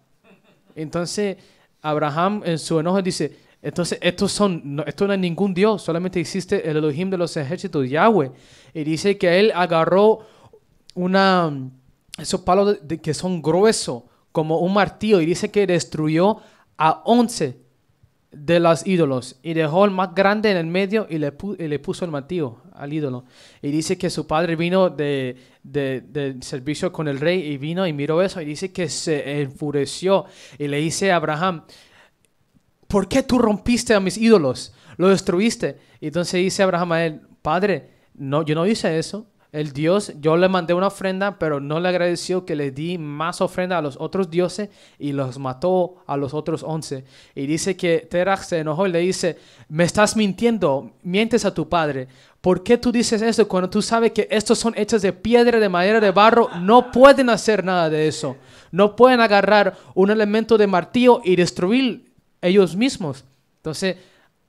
Entonces Abraham en su enojo dice, entonces, estos son, esto no es ningún Dios, solamente existe el Elohim de los ejércitos, Yahweh. Y dice que él agarró una, esos palos de, que son gruesos, como un martillo, y dice que destruyó a 11 de los ídolos y dejó el más grande en el medio y le, puso el martillo al ídolo. Y dice que su padre vino de, de, de, servicio con el rey y vino y miró eso y dice que se enfureció y le dice a Abraham, ¿por qué tú rompiste a mis ídolos? Lo destruiste. Y entonces dice Abraham a Padre, no, yo no hice eso. El Dios, yo le mandé una ofrenda, pero no le agradeció que le di más ofrenda a los otros dioses y los mató a los otros once. Y dice que Terach se enojó y le dice, me estás mintiendo, mientes a tu padre. ¿Por qué tú dices eso cuando tú sabes que estos son hechos de piedra, de madera, de barro? No pueden hacer nada de eso. No pueden agarrar un elemento de martillo y destruir ellos mismos. Entonces,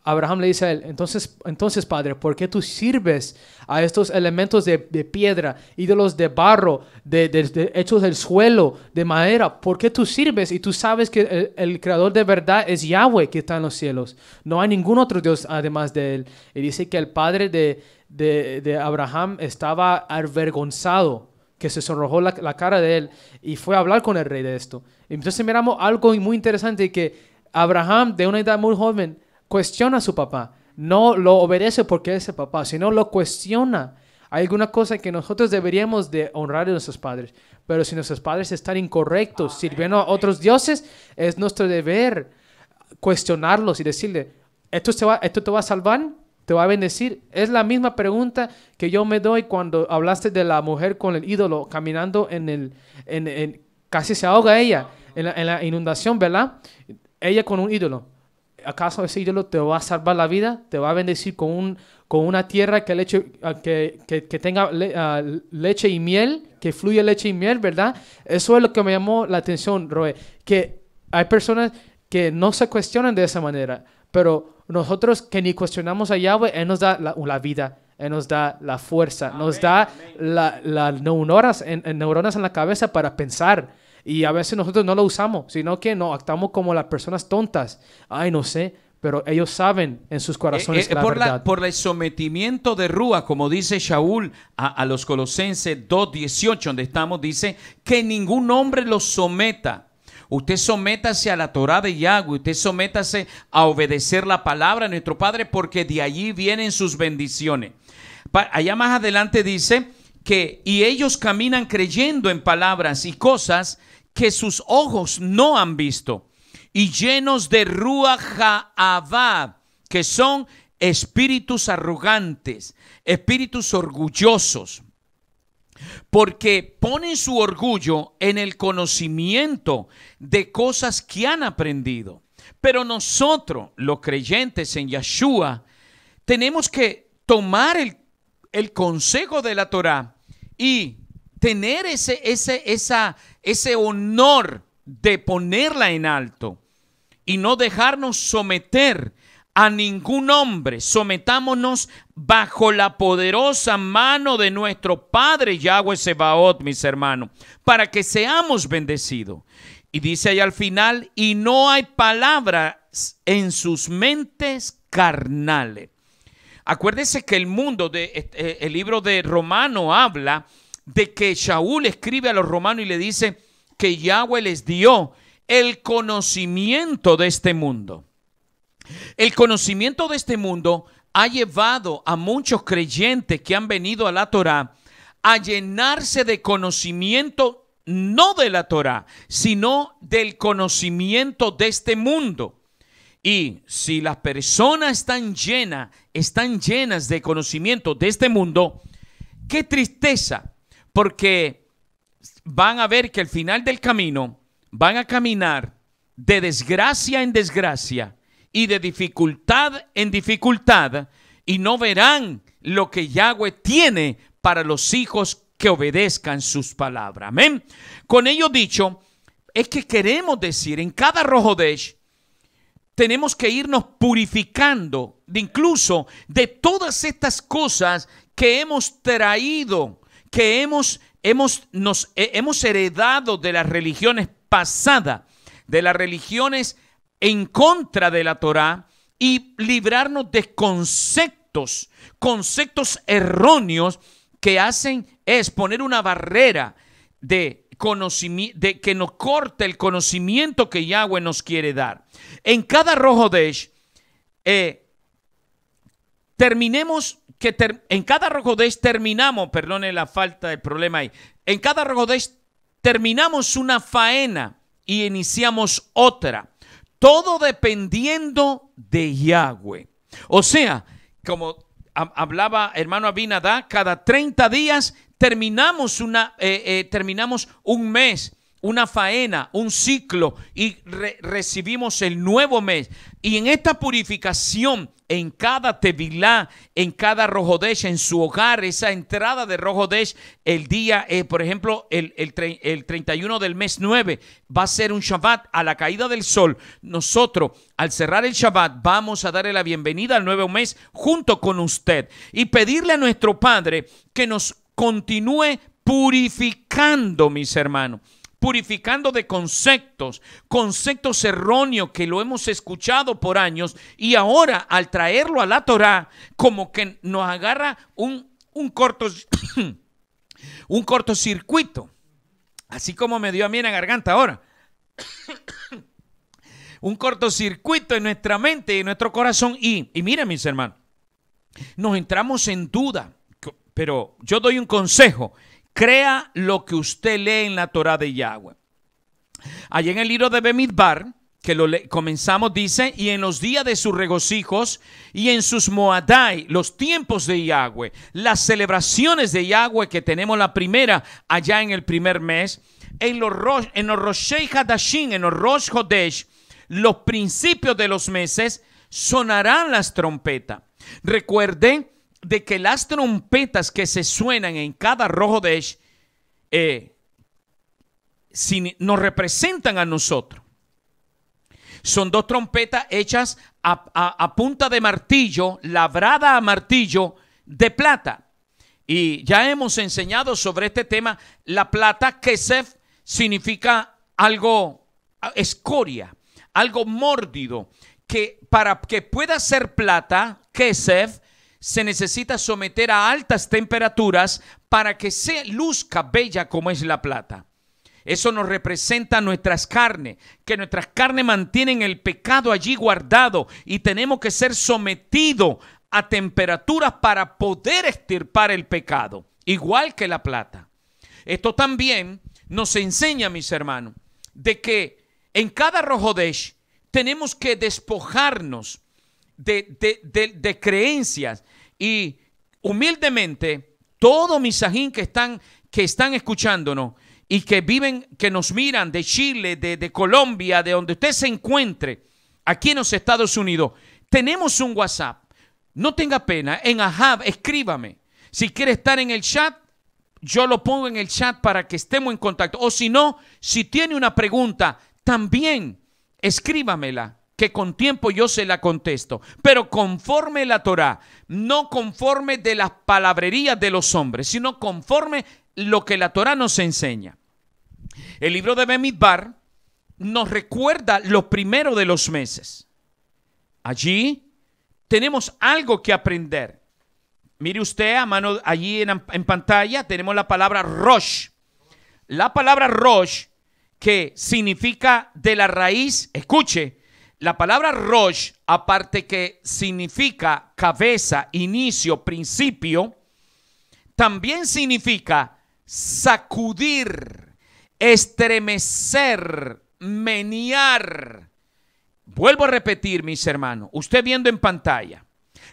Abraham le dice a él, entonces, entonces padre, ¿por qué tú sirves a estos elementos de, piedra, ídolos de barro, de, hechos del suelo, de madera? ¿Por qué tú sirves? Y tú sabes que el, creador de verdad es Yahweh que está en los cielos. No hay ningún otro Dios además de él. Y dice que el padre de, Abraham estaba avergonzado, que se sonrojó la, la cara de él y fue a hablar con el rey de esto. Entonces miramos algo muy interesante que Abraham, de una edad muy joven, cuestiona a su papá. No lo obedece porque es el papá, sino lo cuestiona. Hay alguna cosa que nosotros deberíamos de honrar a nuestros padres. Pero si nuestros padres están incorrectos, sirviendo a otros dioses, es nuestro deber cuestionarlos y decirle, ¿esto te va, esto te va a salvar? ¿Te va a bendecir? Es la misma pregunta que yo me doy cuando hablaste de la mujer con el ídolo caminando en el... En, casi se ahoga ella en la inundación, ¿verdad? ella con un ídolo. ¿Acaso ese ídolo te va a salvar la vida? ¿Te va a bendecir con, un, con una tierra que, leche, que, tenga leche y miel, que fluye leche y miel, verdad? Eso es lo que me llamó la atención, Roe, que hay personas que no se cuestionan de esa manera, pero nosotros que ni cuestionamos a Yahweh, Él nos da la, vida. Él nos da la fuerza, nos da las neuronas, en, neuronas en la cabeza para pensar y a veces nosotros no lo usamos, sino que no actuamos como las personas tontas. Ay, no sé, pero ellos saben en sus eh, corazones eh, la por verdad. por el sometimiento de Rúa, como dice Shaul a, los Colosenses 2.18, donde estamos, dice que ningún hombre los someta. Usted sométase a la Torá de Yahweh, usted sométase a obedecer la palabra de nuestro Padre, porque de allí vienen sus bendiciones. allá más adelante dice que, y ellos caminan creyendo en palabras y cosas que sus ojos no han visto, y llenos de Ruach que son espíritus arrogantes, espíritus orgullosos, porque ponen su orgullo en el conocimiento de cosas que han aprendido. Pero nosotros, los creyentes en Yeshua, tenemos que tomar el, consejo de la Torah y tener ese, ese, esa ese honor de ponerla en alto y no dejarnos someter a ningún hombre. Sometámonos bajo la poderosa mano de nuestro Padre Yahweh Sebaot, mis hermanos, para que seamos bendecidos. Y dice ahí al final, y no hay palabras en sus mentes carnales. Acuérdese que el mundo, de, este, eh, el libro de Romano habla de que Shaul escribe a los romanos y le dice que Yahweh les dio el conocimiento de este mundo. El conocimiento de este mundo ha llevado a muchos creyentes que han venido a la Torá a llenarse de conocimiento no de la Torá, sino del conocimiento de este mundo. Y si las personas están llenas, están llenas de conocimiento de este mundo, qué tristeza porque van a ver que al final del camino van a caminar de desgracia en desgracia y de dificultad en dificultad y no verán lo que Yahweh tiene para los hijos que obedezcan sus palabras. Amén. Con ello dicho, es que queremos decir, en cada Rojodesh tenemos que irnos purificando de incluso de todas estas cosas que hemos traído que hemos, hemos, nos, hemos heredado de las religiones pasadas, de las religiones en contra de la Torah y librarnos de conceptos, conceptos erróneos que hacen es poner una barrera de de que nos corte el conocimiento que Yahweh nos quiere dar. En cada rojo de eh, terminemos que en cada Rogodés terminamos, perdone la falta de problema ahí, en cada Rogodés terminamos una faena y iniciamos otra. Todo dependiendo de Yahweh. O sea, como hablaba hermano Abinadá, cada 30 días terminamos, una, eh, eh, terminamos un mes una faena, un ciclo y recibimos el nuevo mes. Y en esta purificación, en cada tevilá, en cada rojodesh, en su hogar, esa entrada de rojodesh, el día, eh, por ejemplo, el, el, el 31 del mes 9 va a ser un Shabbat a la caída del sol. Nosotros, al cerrar el Shabbat, vamos a darle la bienvenida al nuevo mes junto con usted y pedirle a nuestro Padre que nos continúe purificando, mis hermanos purificando de conceptos, conceptos erróneos que lo hemos escuchado por años y ahora al traerlo a la Torá, como que nos agarra un, corto, un cortocircuito, así como me dio a mí en la garganta ahora. un cortocircuito en nuestra mente y en nuestro corazón y, y mis hermanos, nos entramos en duda, pero yo doy un consejo Crea lo que usted lee en la Torah de Yahweh. Allí en el libro de Bemidbar, que lo comenzamos, dice, y en los días de sus regocijos y en sus moadai, los tiempos de Yahweh, las celebraciones de Yahweh que tenemos la primera allá en el primer mes, en los, Rosh, en los Roshei Hadashin, en los Rosh Hodesh, los principios de los meses, sonarán las trompetas. Recuerden de que las trompetas que se suenan en cada rojo de eh, nos representan a nosotros. Son dos trompetas hechas a, punta de martillo, labrada a martillo de plata. Y ya hemos enseñado sobre este tema la plata, kesef, significa algo escoria, algo mórdido, que para que pueda ser plata, kesef, se necesita someter a altas temperaturas para que se luzca bella como es la plata. Eso nos representa nuestras carnes, que nuestras carnes mantienen el pecado allí guardado y tenemos que ser sometidos a temperaturas para poder extirpar el pecado, igual que la plata. Esto también nos enseña, mis hermanos, de que en cada Rojodesh tenemos que despojarnos de, de creencias, y humildemente todos mis ajín que están, que están escuchándonos y que viven, que nos miran de Chile, de, de Colombia, de donde usted se encuentre, aquí en los Estados Unidos, tenemos un WhatsApp. No tenga pena, en Ahab escríbame. Si quiere estar en el chat, yo lo pongo en el chat para que estemos en contacto. O si no, si tiene una pregunta, también escríbamela que con tiempo yo se la contesto, pero conforme la Torá, no conforme de las palabrerías de los hombres, sino conforme lo que la Torá nos enseña. El libro de Bemidbar nos recuerda lo primero de los meses. Allí tenemos algo que aprender. Mire usted a mano allí en, en pantalla tenemos la palabra Rosh. La palabra Rosh que significa de la raíz, escuche, la palabra Rosh, aparte que significa cabeza, inicio, principio, también significa sacudir, estremecer, menear. Vuelvo a repetir, mis hermanos, usted viendo en pantalla,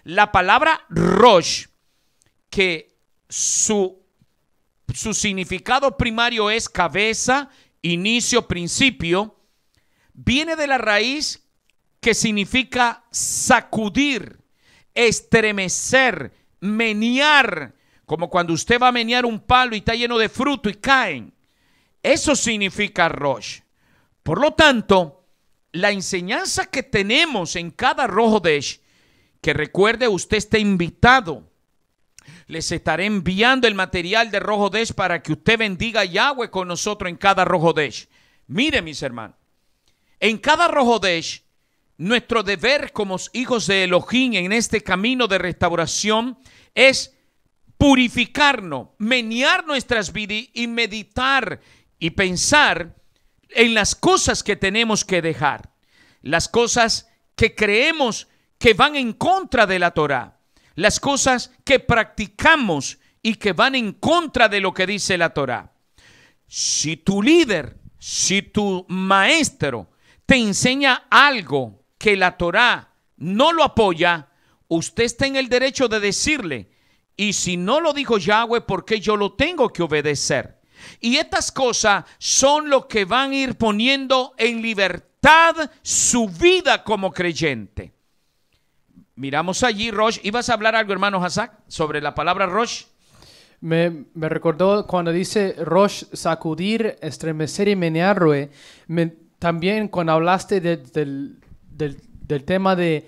la palabra Rosh, que su, su significado primario es cabeza, inicio, principio, viene de la raíz que significa sacudir, estremecer, menear, como cuando usted va a menear un palo y está lleno de fruto y caen. Eso significa arroz, Por lo tanto, la enseñanza que tenemos en cada Rojodesh, que recuerde usted está invitado, les estaré enviando el material de Rojodesh para que usted bendiga Yahweh con nosotros en cada Rojodesh. Mire, mis hermanos, en cada Rojodesh nuestro deber como hijos de Elohim en este camino de restauración es purificarnos, menear nuestras vidas y meditar y pensar en las cosas que tenemos que dejar, las cosas que creemos que van en contra de la Torah, las cosas que practicamos y que van en contra de lo que dice la Torah. Si tu líder, si tu maestro te enseña algo que la Torá no lo apoya, usted está en el derecho de decirle, y si no lo dijo Yahweh, ¿por qué yo lo tengo que obedecer? Y estas cosas son lo que van a ir poniendo en libertad su vida como creyente. Miramos allí, Rosh. ¿Ibas a hablar algo, hermano Hazak, sobre la palabra Rosh? Me, recordó cuando dice Rosh, sacudir, estremecer y menear, me, también cuando hablaste del del, tema de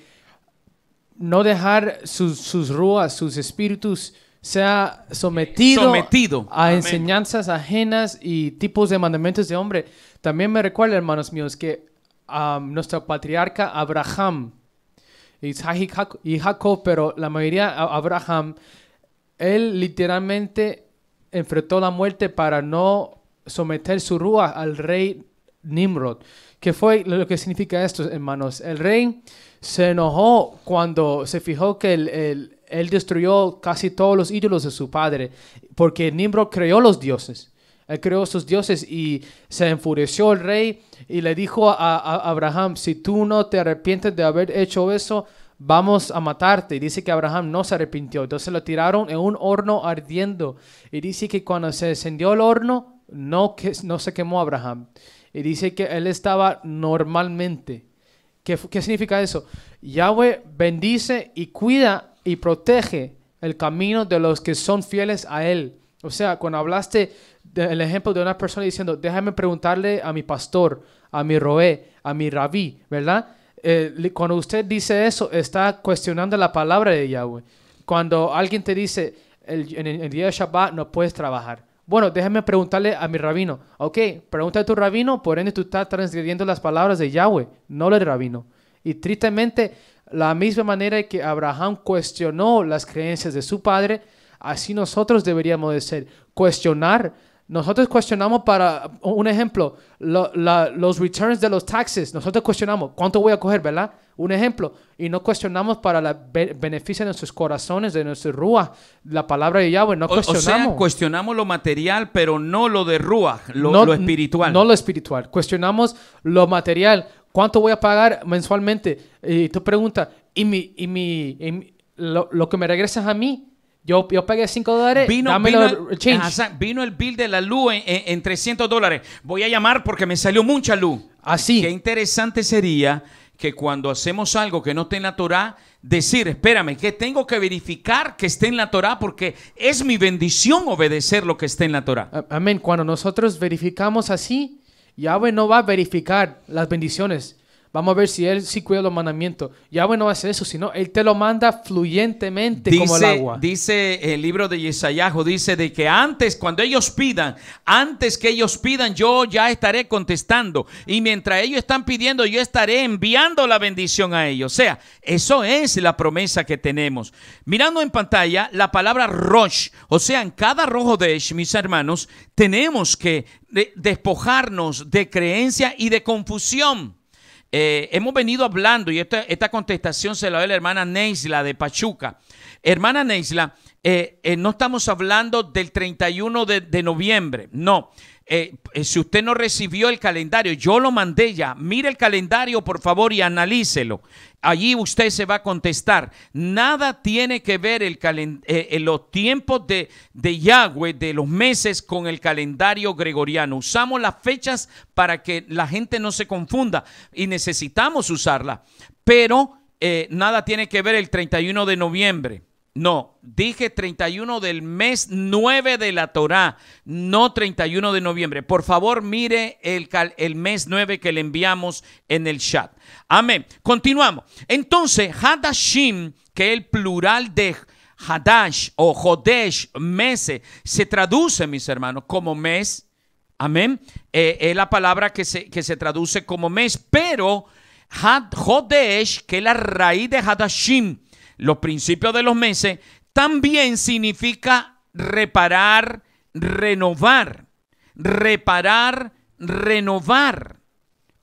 no dejar sus, sus rúas, sus espíritus, sea sometido, a enseñanzas ajenas y tipos de mandamientos de hombre. También me recuerda, hermanos míos, que nuestro patriarca Abraham y Jacob, pero la mayoría Abraham, él literalmente enfrentó la muerte para no someter su rúa al rey Nimrod. ¿Qué fue lo que significa esto, hermanos? El rey se enojó cuando se fijó que el, él destruyó casi todos los ídolos de su padre, porque Nimrod creó los dioses. Él creó sus dioses y se enfureció el rey y le dijo a, Abraham, si tú no te arrepientes de haber hecho eso, vamos a matarte. Y dice que Abraham no se arrepintió. Entonces lo tiraron en un horno ardiendo. Y dice que cuando se encendió el horno, no, no se quemó Abraham y dice que él estaba normalmente. ¿Qué, significa eso? Yahweh bendice y cuida y protege el camino de los que son fieles a él. O sea, cuando hablaste del ejemplo de una persona diciendo, déjame preguntarle a mi pastor, a mi roé, a mi rabí, ¿verdad? Eh, cuando usted dice eso, está cuestionando la palabra de Yahweh. Cuando alguien te dice, el, en el día de Shabbat no puedes trabajar. Bueno, déjame preguntarle a mi rabino. Ok, pregunta a tu rabino, por ende tú estás transgrediendo las palabras de Yahweh, no le rabino. Y tristemente, la misma manera que Abraham cuestionó las creencias de su padre, así nosotros deberíamos de ser. Cuestionar. Nosotros cuestionamos para, un ejemplo, los returns de los taxes. Nosotros cuestionamos, ¿cuánto voy a coger, verdad? Un ejemplo, y no cuestionamos para la beneficio de nuestros corazones, de nuestra rúa la palabra de Yahweh, no cuestionamos. O sea, cuestionamos lo material, pero no lo de rúa, lo, no, espiritual. No lo espiritual, cuestionamos lo material. ¿Cuánto voy a pagar mensualmente? Y tú preguntas, ¿y mi, y lo, que me regresas a mí? Yo, yo, pagué 5 dólares, vino, vino, el, bill de la luz en, 300 dólares. Voy a llamar porque me salió mucha luz. Así. Qué interesante sería que cuando hacemos algo que no esté en la Torá, decir, espérame, que tengo que verificar que esté en la Torá porque es mi bendición obedecer lo que esté en la Torá. Amén. Cuando nosotros verificamos así, Yahweh no va a verificar las bendiciones, Vamos a ver si él sí cuida los mandamientos. Yahweh no hace eso, sino él te lo manda fluyentemente como el agua. Dice el libro de Yesayahu, dice de que antes, cuando ellos pidan, antes que ellos pidan, yo ya estaré contestando. Y mientras ellos están pidiendo, yo estaré enviando la bendición a ellos. O sea, eso es la promesa que tenemos. Mirando en pantalla la palabra Rosh, o sea, en cada rojo de mis hermanos, tenemos que despojarnos de creencia y de confusión. Eh, hemos venido hablando, y esta, contestación se la ve la hermana Neisla de Pachuca. Hermana Neisla, eh, eh, no estamos hablando del 31 de noviembre, no. Eh, eh, si usted no recibió el calendario, yo lo mandé ya. Mire el calendario, por favor, y analícelo. Allí usted se va a contestar. Nada tiene que ver el eh, los tiempos de, Yahweh, de los meses, con el calendario gregoriano. Usamos las fechas para que la gente no se confunda y necesitamos usarla. Pero nada tiene que ver el 31 de noviembre no, dije 31 del mes 9 de la Torá, no 31 de noviembre. Por favor, mire el, el mes 9 que le enviamos en el chat. Amén. Continuamos. Entonces, Hadashim, que es el plural de Hadash o Hodesh Mese, se traduce, mis hermanos, como mes. Amén. Eh, es la palabra que se, que se traduce como mes, pero Hodesh que es la raíz de Hadashim los principios de los meses, también significa reparar, renovar, reparar, renovar.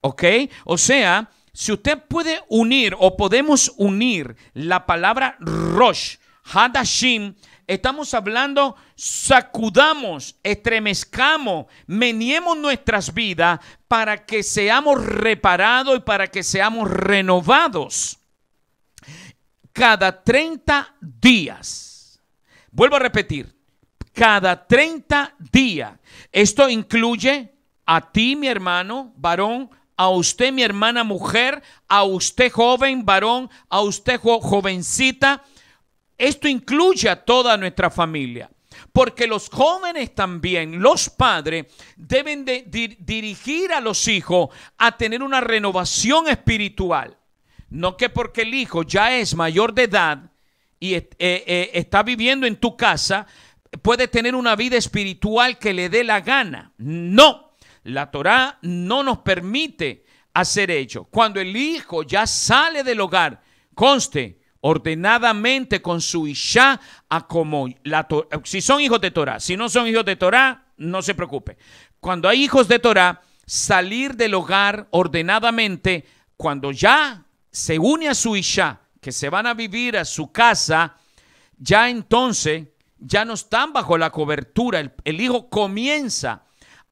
¿Ok? O sea, si usted puede unir o podemos unir la palabra Rosh, Hadashim, estamos hablando sacudamos, estremezcamos, meniemos nuestras vidas para que seamos reparados y para que seamos renovados cada 30 días. Vuelvo a repetir, cada 30 días. Esto incluye a ti, mi hermano, varón, a usted, mi hermana mujer, a usted joven, varón, a usted jovencita. Esto incluye a toda nuestra familia. Porque los jóvenes también, los padres, deben de dirigir a los hijos a tener una renovación espiritual. No que porque el hijo ya es mayor de edad y eh, eh, está viviendo en tu casa, puede tener una vida espiritual que le dé la gana. No, la Torá no nos permite hacer ello. Cuando el hijo ya sale del hogar, conste ordenadamente con su isha a como la si son hijos de Torá, si no son hijos de Torá, no se preocupe. Cuando hay hijos de Torá, salir del hogar ordenadamente cuando ya se une a su Isha, que se van a vivir a su casa, ya entonces ya no están bajo la cobertura. El, hijo comienza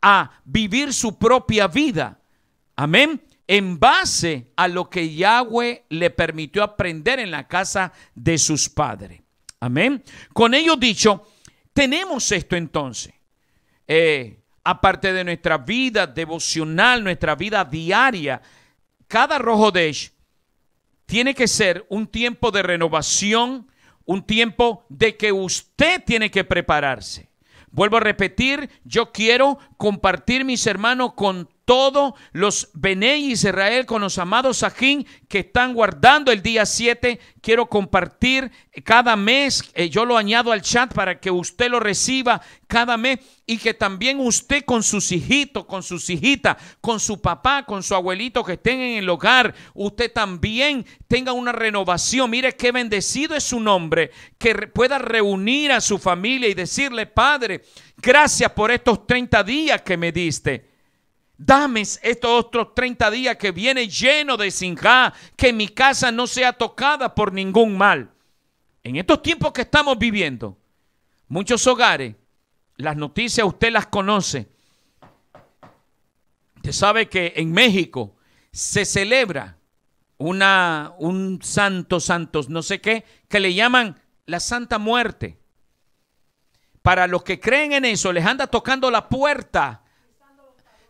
a vivir su propia vida. Amén. En base a lo que Yahweh le permitió aprender en la casa de sus padres. Amén. Con ello dicho, tenemos esto entonces. Eh, aparte de nuestra vida devocional, nuestra vida diaria, cada rojo Rojodesh tiene que ser un tiempo de renovación, un tiempo de que usted tiene que prepararse. Vuelvo a repetir, yo quiero compartir, mis hermanos, con todos los Benei Israel con los amados Sajín que están guardando el día 7. Quiero compartir cada mes, eh, yo lo añado al chat para que usted lo reciba cada mes y que también usted con sus hijitos, con sus hijitas, con su papá, con su abuelito que estén en el hogar, usted también tenga una renovación. Mire qué bendecido es su nombre, que pueda reunir a su familia y decirle, Padre, gracias por estos 30 días que me diste. Dame estos otros 30 días que viene lleno de sinjá, que mi casa no sea tocada por ningún mal. En estos tiempos que estamos viviendo, muchos hogares, las noticias usted las conoce. Usted sabe que en México se celebra una, un santo, santos, no sé qué, que le llaman la Santa Muerte. Para los que creen en eso, les anda tocando la puerta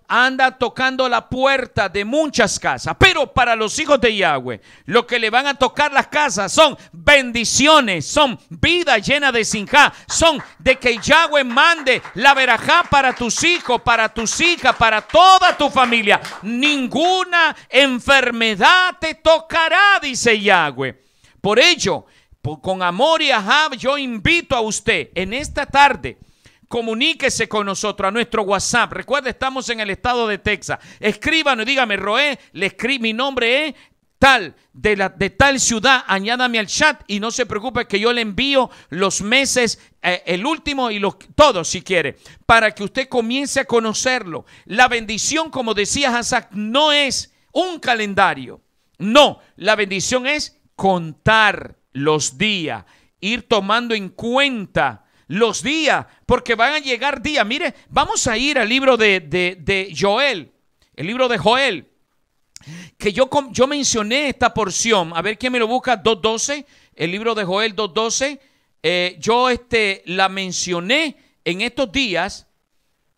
anda tocando la puerta de muchas casas, pero para los hijos de Yahweh, lo que le van a tocar las casas son bendiciones, son vida llena de sinjá, son de que Yahweh mande la verajá para tus hijos, para tus hijas, para toda tu familia. Ninguna enfermedad te tocará, dice Yahweh. Por ello, con amor y ahab, yo invito a usted en esta tarde comuníquese con nosotros a nuestro WhatsApp. recuerda estamos en el estado de Texas. Escríbanos, dígame, Roé, le escribí, mi nombre es tal, de, la, de tal ciudad, añádame al chat y no se preocupe que yo le envío los meses, eh, el último y los todos si quiere, para que usted comience a conocerlo. La bendición, como decía Hazak, no es un calendario. No, la bendición es contar los días, ir tomando en cuenta los días, porque van a llegar días. Mire, vamos a ir al libro de, Joel, el libro de Joel, que yo, yo mencioné esta porción. A ver quién me lo busca, 2.12, el libro de Joel 2.12. Eh, yo este, la mencioné en estos días,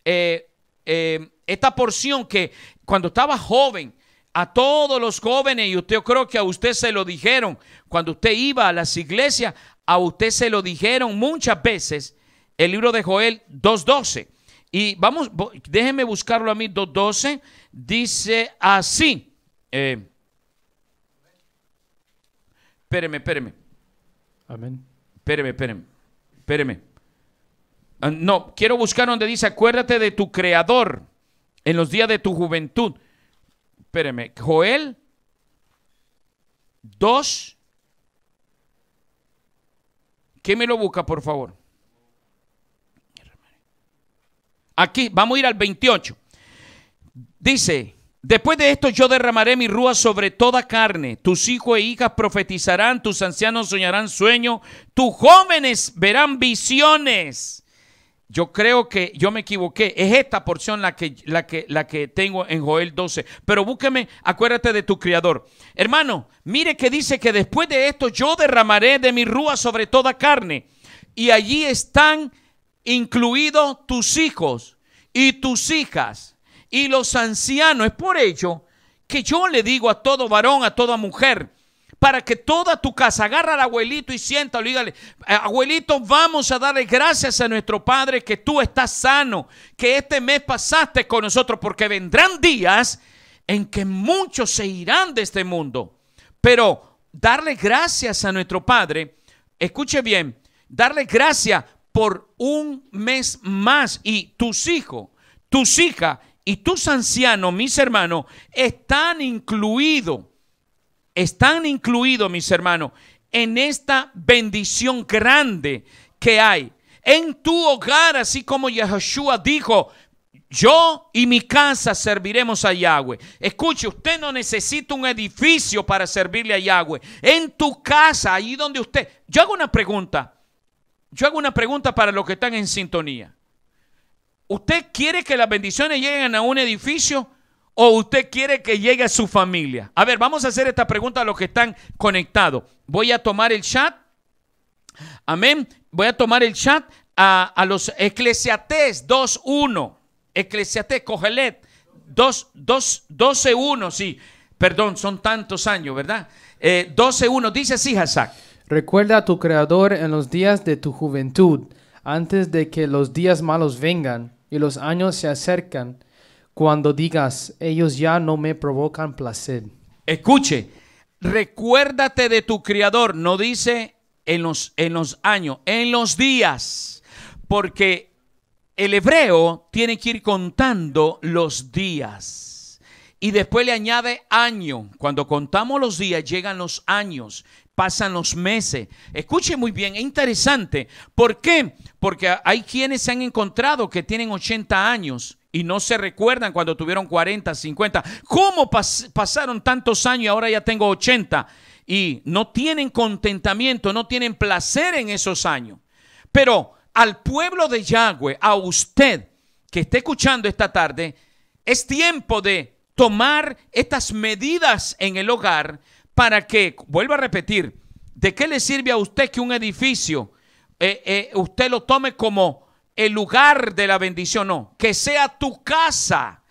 eh, eh, esta porción que cuando estaba joven, a todos los jóvenes, y usted creo que a usted se lo dijeron cuando usted iba a las iglesias, a usted se lo dijeron muchas veces el libro de Joel 2.12. Y vamos, déjenme buscarlo a mí, 2.12. Dice así. Eh, espéreme, espéreme. Amén. Espéreme, espéreme. Espéreme. Ah, no, quiero buscar donde dice, acuérdate de tu creador en los días de tu juventud. Espéreme, Joel 2, ¿Quién me lo busca, por favor? Aquí, vamos a ir al 28. Dice, después de esto yo derramaré mi rúa sobre toda carne. Tus hijos e hijas profetizarán, tus ancianos soñarán sueños, tus jóvenes verán visiones yo creo que yo me equivoqué. Es esta porción la que, la que, la que tengo en Joel 12. Pero búsqueme, acuérdate de tu criador. Hermano, mire que dice que después de esto yo derramaré de mi rúa sobre toda carne. Y allí están incluidos tus hijos y tus hijas y los ancianos. Es por ello que yo le digo a todo varón, a toda mujer, para que toda tu casa agarra al abuelito y sienta, y dígale, eh, abuelito, vamos a darle gracias a nuestro Padre que tú estás sano, que este mes pasaste con nosotros, porque vendrán días en que muchos se irán de este mundo. Pero darle gracias a nuestro Padre, escuche bien, darle gracias por un mes más y tus hijos, tus hijas y tus ancianos, mis hermanos, están incluidos están incluidos, mis hermanos, en esta bendición grande que hay. En tu hogar, así como Yahshua dijo, yo y mi casa serviremos a Yahweh. Escuche, usted no necesita un edificio para servirle a Yahweh. En tu casa, ahí donde usted... Yo hago una pregunta. Yo hago una pregunta para los que están en sintonía. ¿Usted quiere que las bendiciones lleguen a un edificio o usted quiere que llegue a su familia? A ver, vamos a hacer esta pregunta a los que están conectados. Voy a tomar el chat. Amén. Voy a tomar el chat a, los eclesiates 2.1. eclesiates Cogelet 2, 12.1, sí. Perdón, son tantos años, ¿verdad? Eh, 12.1, dice así, Hazak. Recuerda a tu Creador en los días de tu juventud, antes de que los días malos vengan y los años se acercan cuando digas, ellos ya no me provocan placer. Escuche, recuérdate de tu Creador, no dice en los, en los años, en los días, porque el hebreo tiene que ir contando los días. Y después le añade año. Cuando contamos los días, llegan los años, pasan los meses. Escuche muy bien, es interesante. ¿Por qué? Porque hay quienes se han encontrado que tienen 80 años y no se recuerdan cuando tuvieron 40, 50. ¿Cómo pasaron tantos años y ahora ya tengo 80? Y no tienen contentamiento, no tienen placer en esos años. Pero al pueblo de Yahweh, a usted que esté escuchando esta tarde, es tiempo de tomar estas medidas en el hogar para que, vuelvo a repetir, ¿de qué le sirve a usted que un edificio eh, eh, usted lo tome como el lugar de la bendición, no, que sea tu casa.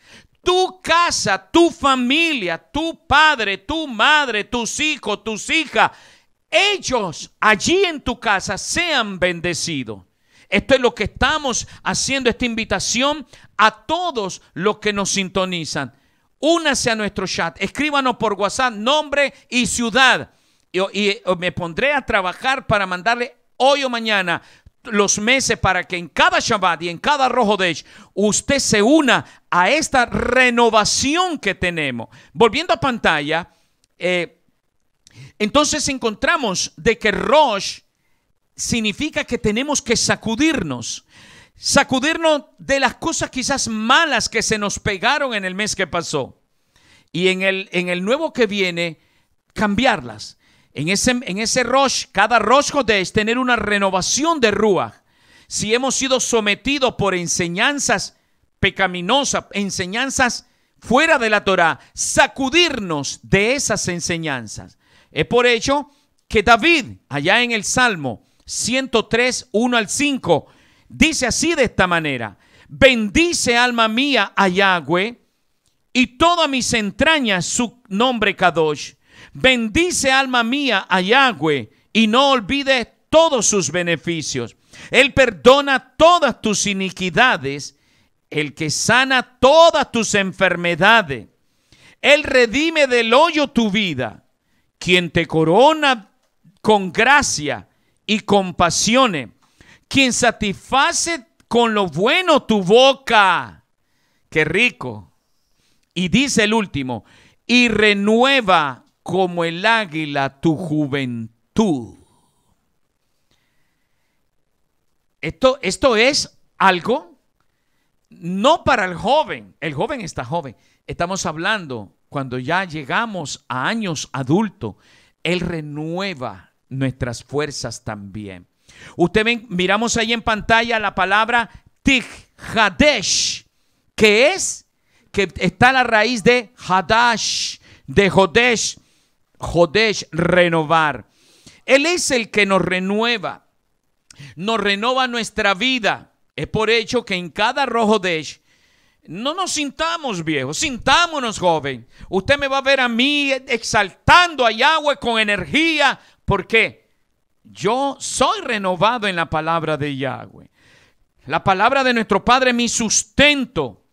Tu casa, tu familia, tu padre, tu madre, tus hijos, tus hijas, ellos allí en tu casa sean bendecidos. Esto es lo que estamos haciendo, esta invitación a todos los que nos sintonizan. Únase a nuestro chat, escríbanos por WhatsApp nombre y ciudad. Y, me pondré a trabajar para mandarle hoy o mañana los meses para que en cada Shabbat y en cada Rojodesh usted se una a esta renovación que tenemos. Volviendo a pantalla, eh, entonces encontramos de que Rosh significa que tenemos que sacudirnos. Sacudirnos de las cosas quizás malas que se nos pegaron en el mes que pasó. Y el, en el nuevo que viene, cambiarlas. En ese, en ese Rosh, cada Rosh es tener una renovación de rúa. Si hemos sido sometidos por enseñanzas pecaminosas, enseñanzas fuera de la Torah, sacudirnos de esas enseñanzas. Es por ello que David, allá en el Salmo 103, 1 al 5, dice así de esta manera, bendice alma mía a Yahweh y todas mis entrañas su nombre Kadosh Bendice alma mía a Yahweh y no olvides todos sus beneficios. Él perdona todas tus iniquidades, el que sana todas tus enfermedades. Él redime del hoyo tu vida, quien te corona con gracia y compasión, quien satisface con lo bueno tu boca. Qué rico. Y dice el último, y renueva como el águila tu juventud. Esto, esto es algo no para el joven, el joven está joven. Estamos hablando cuando ya llegamos a años adultos, Él renueva nuestras fuerzas también. Usted ven, miramos ahí en pantalla la palabra Hadesh, que es, que está a la raíz de Hadash, de Jodesh, Jodesh, renovar. Él es el que nos renueva, nos renova nuestra vida. Es por hecho que en cada rojo jodesh, no nos sintamos viejos, sintámonos joven. Usted me va a ver a mí exaltando a Yahweh con energía. porque Yo soy renovado en la palabra de Yahweh. La palabra de nuestro Padre es mi sustento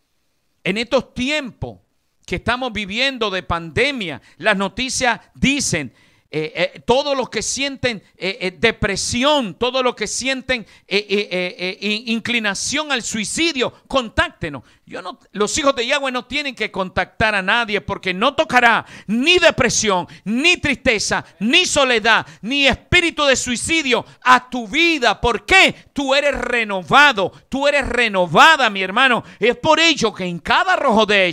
en estos tiempos que estamos viviendo de pandemia, las noticias dicen, eh, eh, todos los que sienten eh, depresión, todos los que sienten inclinación al suicidio, contáctenos. Yo no, los hijos de Yahweh no tienen que contactar a nadie porque no tocará ni depresión, ni tristeza, ni soledad, ni espíritu de suicidio a tu vida. ¿Por qué? Tú eres renovado, tú eres renovada, mi hermano. Es por ello que en cada rojo de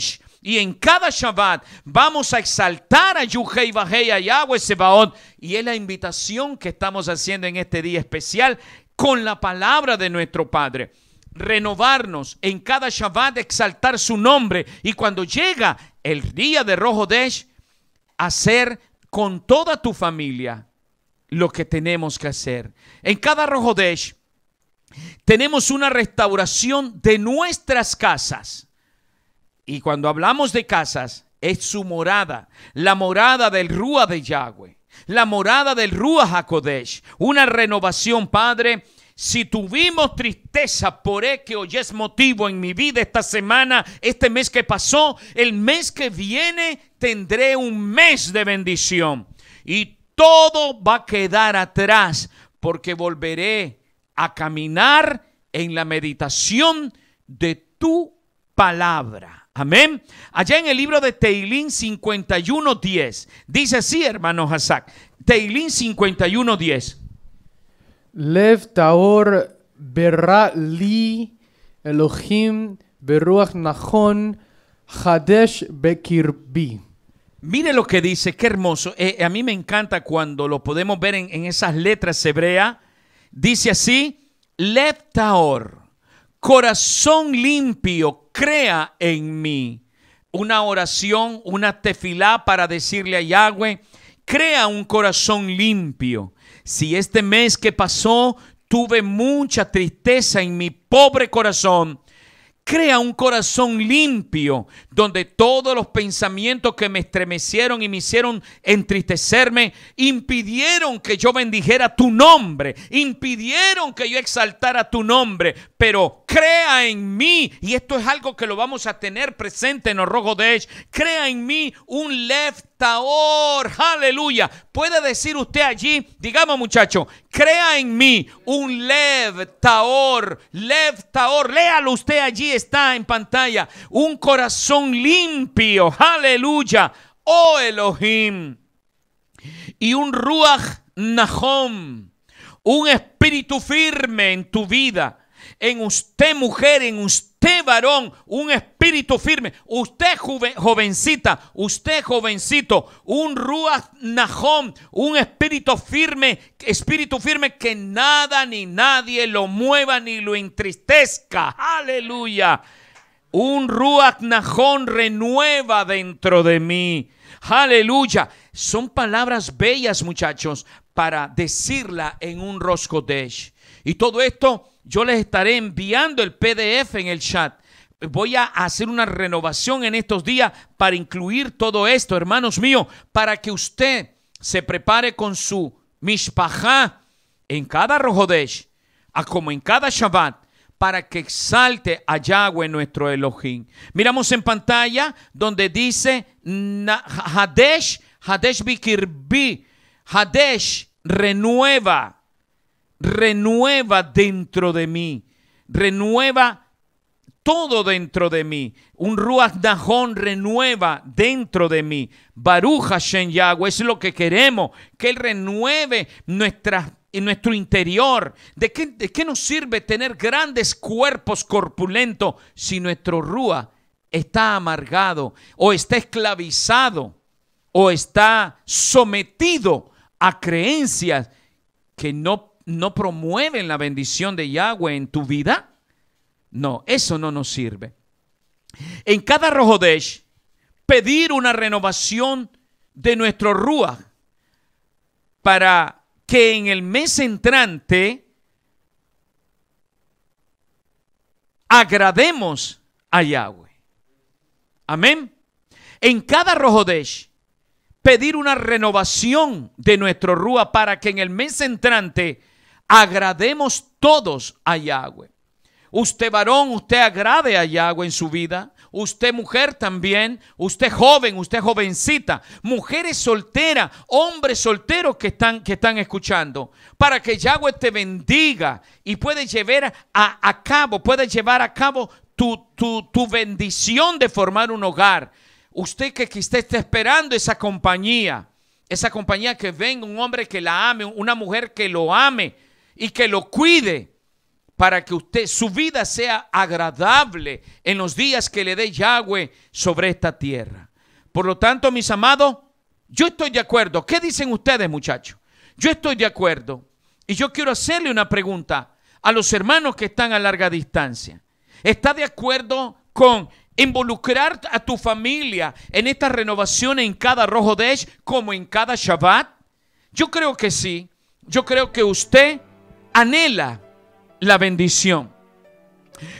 y en cada Shabbat vamos a exaltar a Yuhei Bajei, a Yahweh Sebaot. Y es la invitación que estamos haciendo en este día especial con la palabra de nuestro Padre. Renovarnos en cada Shabbat, exaltar su nombre. Y cuando llega el día de Rojo hacer con toda tu familia lo que tenemos que hacer. En cada Rojodesh tenemos una restauración de nuestras casas. Y cuando hablamos de casas, es su morada, la morada del Rúa de Yahweh, la morada del Rúa Hakodesh, una renovación, Padre. Si tuvimos tristeza por que hoy es motivo en mi vida esta semana, este mes que pasó, el mes que viene tendré un mes de bendición. Y todo va a quedar atrás porque volveré a caminar en la meditación de tu palabra. Amén. Allá en el libro de Teilín 51.10. Dice así, hermano Hazak. Teilín 51.10. Lev Taor Li Elohim Beruach Nahon Hadesh Bekirbi. Mire lo que dice, qué hermoso. Eh, eh, a mí me encanta cuando lo podemos ver en, en esas letras hebreas. Dice así, Lev Taor corazón limpio, crea en mí. Una oración, una tefilá para decirle a Yahweh, crea un corazón limpio. Si este mes que pasó tuve mucha tristeza en mi pobre corazón, Crea un corazón limpio donde todos los pensamientos que me estremecieron y me hicieron entristecerme impidieron que yo bendijera tu nombre, impidieron que yo exaltara tu nombre, pero crea en mí, y esto es algo que lo vamos a tener presente en el rojo de Crea en mí un left Aleluya. Puede decir usted allí, digamos muchacho, crea en mí un lev taor, lev taor. Léalo usted allí, está en pantalla. Un corazón limpio. Aleluya. Oh Elohim. Y un ruach nahom. Un espíritu firme en tu vida en usted mujer, en usted varón, un espíritu firme. Usted jovencita, usted jovencito, un ruach najón, un espíritu firme, espíritu firme que nada ni nadie lo mueva ni lo entristezca. Aleluya. Un ruach najón renueva dentro de mí. Aleluya. Son palabras bellas, muchachos, para decirla en un Roscodesh. Y todo esto yo les estaré enviando el PDF en el chat. Voy a hacer una renovación en estos días para incluir todo esto, hermanos míos, para que usted se prepare con su mishpajá en cada Rojodesh, como en cada Shabbat, para que exalte a Yahweh nuestro Elohim. Miramos en pantalla donde dice Hadesh, Hadesh Bikirbi, Hadesh renueva renueva dentro de mí, renueva todo dentro de mí. Un Ruach renueva dentro de mí. baruja Hashem Yahweh es lo que queremos, que Él renueve nuestra nuestro interior. ¿De qué, nos sirve tener grandes cuerpos corpulentos si nuestro Rúa está amargado o está esclavizado o está sometido a creencias que no no promueven la bendición de Yahweh en tu vida, no, eso no nos sirve. En cada Rojodesh, pedir una renovación de nuestro Rúa. para que en el mes entrante agrademos a Yahweh. Amén. En cada Rojodesh, pedir una renovación de nuestro Rúa para que en el mes entrante agrademos todos a Yahweh. Usted varón, usted agrade a Yahweh en su vida. Usted mujer también, usted joven, usted jovencita, mujeres solteras, hombres solteros que están, que están escuchando, para que Yahweh te bendiga y puede llevar a, cabo, puede llevar a cabo tu, bendición de formar un hogar. Usted que, que está esperando esa compañía, esa compañía que venga, un hombre que la ame, una mujer que lo ame y que lo cuide para que usted su vida sea agradable en los días que le dé Yahweh sobre esta tierra. Por lo tanto, mis amados, yo estoy de acuerdo. ¿Qué dicen ustedes, muchachos? Yo estoy de acuerdo. Y yo quiero hacerle una pregunta a los hermanos que están a larga distancia. ¿Está de acuerdo con involucrar a tu familia en esta renovación en cada Rojo Desh como en cada Shabbat? Yo creo que sí. Yo creo que usted anhela la bendición.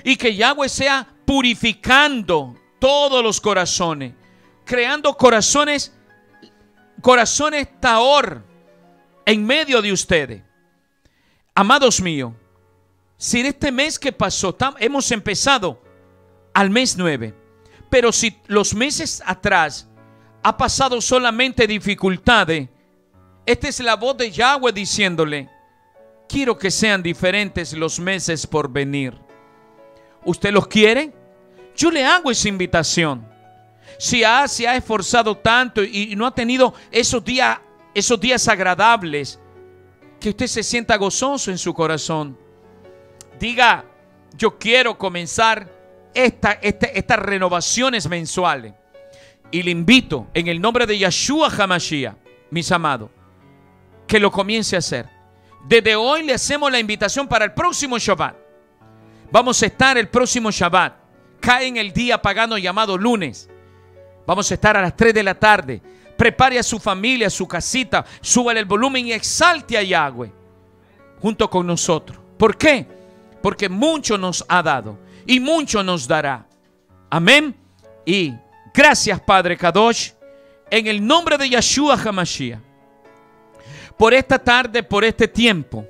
Y que Yahweh sea purificando todos los corazones, creando corazones, corazones taor en medio de ustedes. Amados míos, si en este mes que pasó, hemos empezado al mes 9, pero si los meses atrás ha pasado solamente dificultades, esta es la voz de Yahweh diciéndole, quiero que sean diferentes los meses por venir. ¿Usted los quiere? Yo le hago esa invitación. Si ha, se ha esforzado tanto y, no ha tenido esos días, esos días agradables, que usted se sienta gozoso en su corazón. Diga, yo quiero comenzar este, estas renovaciones mensuales. Y le invito en el nombre de Yeshua Hamashia, mis amados, que lo comience a hacer. Desde hoy le hacemos la invitación para el próximo Shabbat. Vamos a estar el próximo Shabbat. Cae en el día pagano llamado lunes. Vamos a estar a las 3 de la tarde. Prepare a su familia, a su casita, súbale el volumen y exalte a Yahweh junto con nosotros. ¿Por qué? Porque mucho nos ha dado y mucho nos dará. Amén. Y gracias, Padre Kadosh, en el nombre de Yeshua Hamashiach por esta tarde, por este tiempo.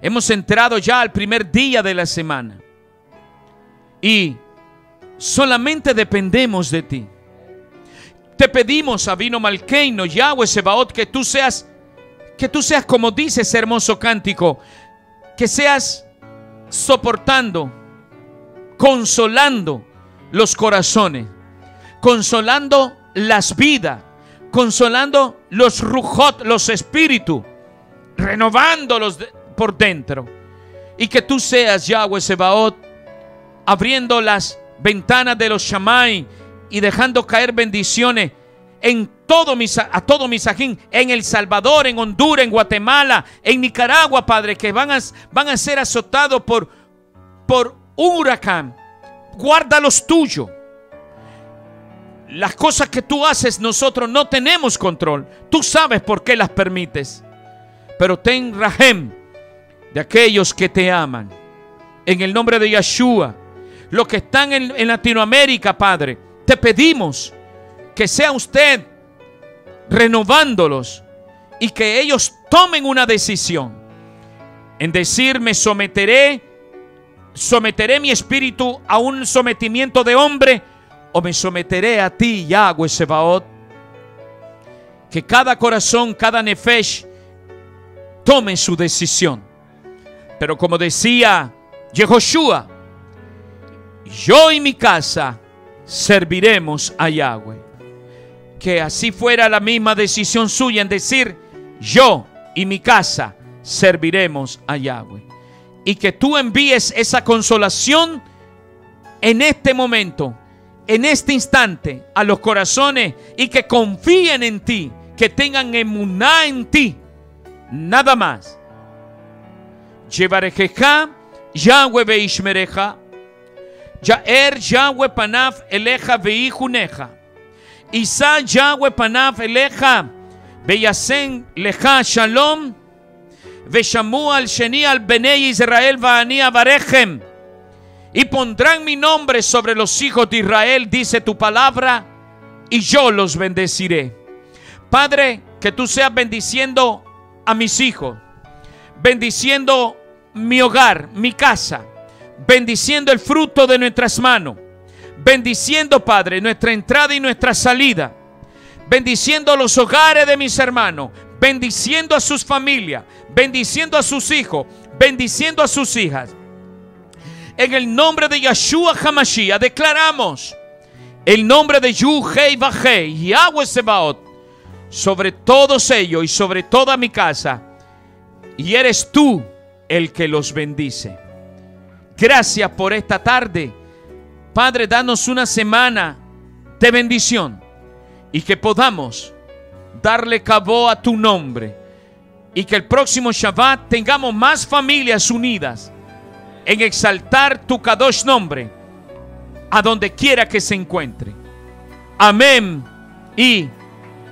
Hemos entrado ya al primer día de la semana. Y solamente dependemos de ti. Te pedimos, Sabino Malkeino, Yahweh Sebaot, que tú seas, que tú seas como dice ese hermoso cántico, que seas soportando, consolando los corazones, consolando las vidas, consolando los rujot, los espíritus, renovándolos por dentro. Y que tú seas, Yahweh Sebaot, abriendo las ventanas de los Shamay y dejando caer bendiciones en todo a todo mi sajín, en El Salvador, en Honduras, en Guatemala, en Nicaragua, Padre, que van a, van a ser azotados por, por un huracán. los tuyos las cosas que tú haces nosotros no tenemos control. Tú sabes por qué las permites. Pero ten rajem de aquellos que te aman. En el nombre de Yeshua. Los que están en, en Latinoamérica, Padre. Te pedimos que sea usted renovándolos y que ellos tomen una decisión en decir me someteré, someteré mi espíritu a un sometimiento de hombre o me someteré a ti, Yahweh Sebaot. Que cada corazón, cada nefesh, tome su decisión. Pero como decía Yehoshua, yo y mi casa serviremos a Yahweh. Que así fuera la misma decisión suya en decir, yo y mi casa serviremos a Yahweh. Y que tú envíes esa consolación en este momento en este instante a los corazones y que confíen en ti, que tengan emuná en ti. Nada más. Llevarejeja, Yahweh Beishmereja, Yaer Yahweh Panaf Eleja Beijuneja, Isa Yahweh Panaf Eleja, Beyasen Leja Shalom, Veshamu al Sheni al Israel Vaani Avarechem. Y pondrán mi nombre sobre los hijos de Israel, dice tu palabra, y yo los bendeciré. Padre, que tú seas bendiciendo a mis hijos, bendiciendo mi hogar, mi casa, bendiciendo el fruto de nuestras manos, bendiciendo, Padre, nuestra entrada y nuestra salida, bendiciendo los hogares de mis hermanos, bendiciendo a sus familias, bendiciendo a sus hijos, bendiciendo a sus hijas. En el nombre de Yeshua Hamashiach declaramos el nombre de Yuhei y Yahweh Sebaot, sobre todos ellos y sobre toda mi casa. Y eres tú el que los bendice. Gracias por esta tarde. Padre, danos una semana de bendición y que podamos darle cabo a tu nombre y que el próximo Shabbat tengamos más familias unidas en exaltar tu Kadosh nombre a donde quiera que se encuentre. Amén y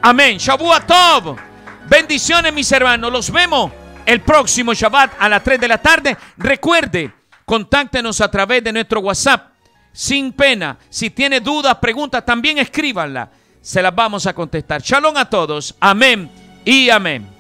amén. a Tov. Bendiciones mis hermanos. Los vemos el próximo Shabbat a las 3 de la tarde. Recuerde, contáctenos a través de nuestro WhatsApp. Sin pena, si tiene dudas, preguntas, también escríbanla. Se las vamos a contestar. Shalom a todos. Amén y amén.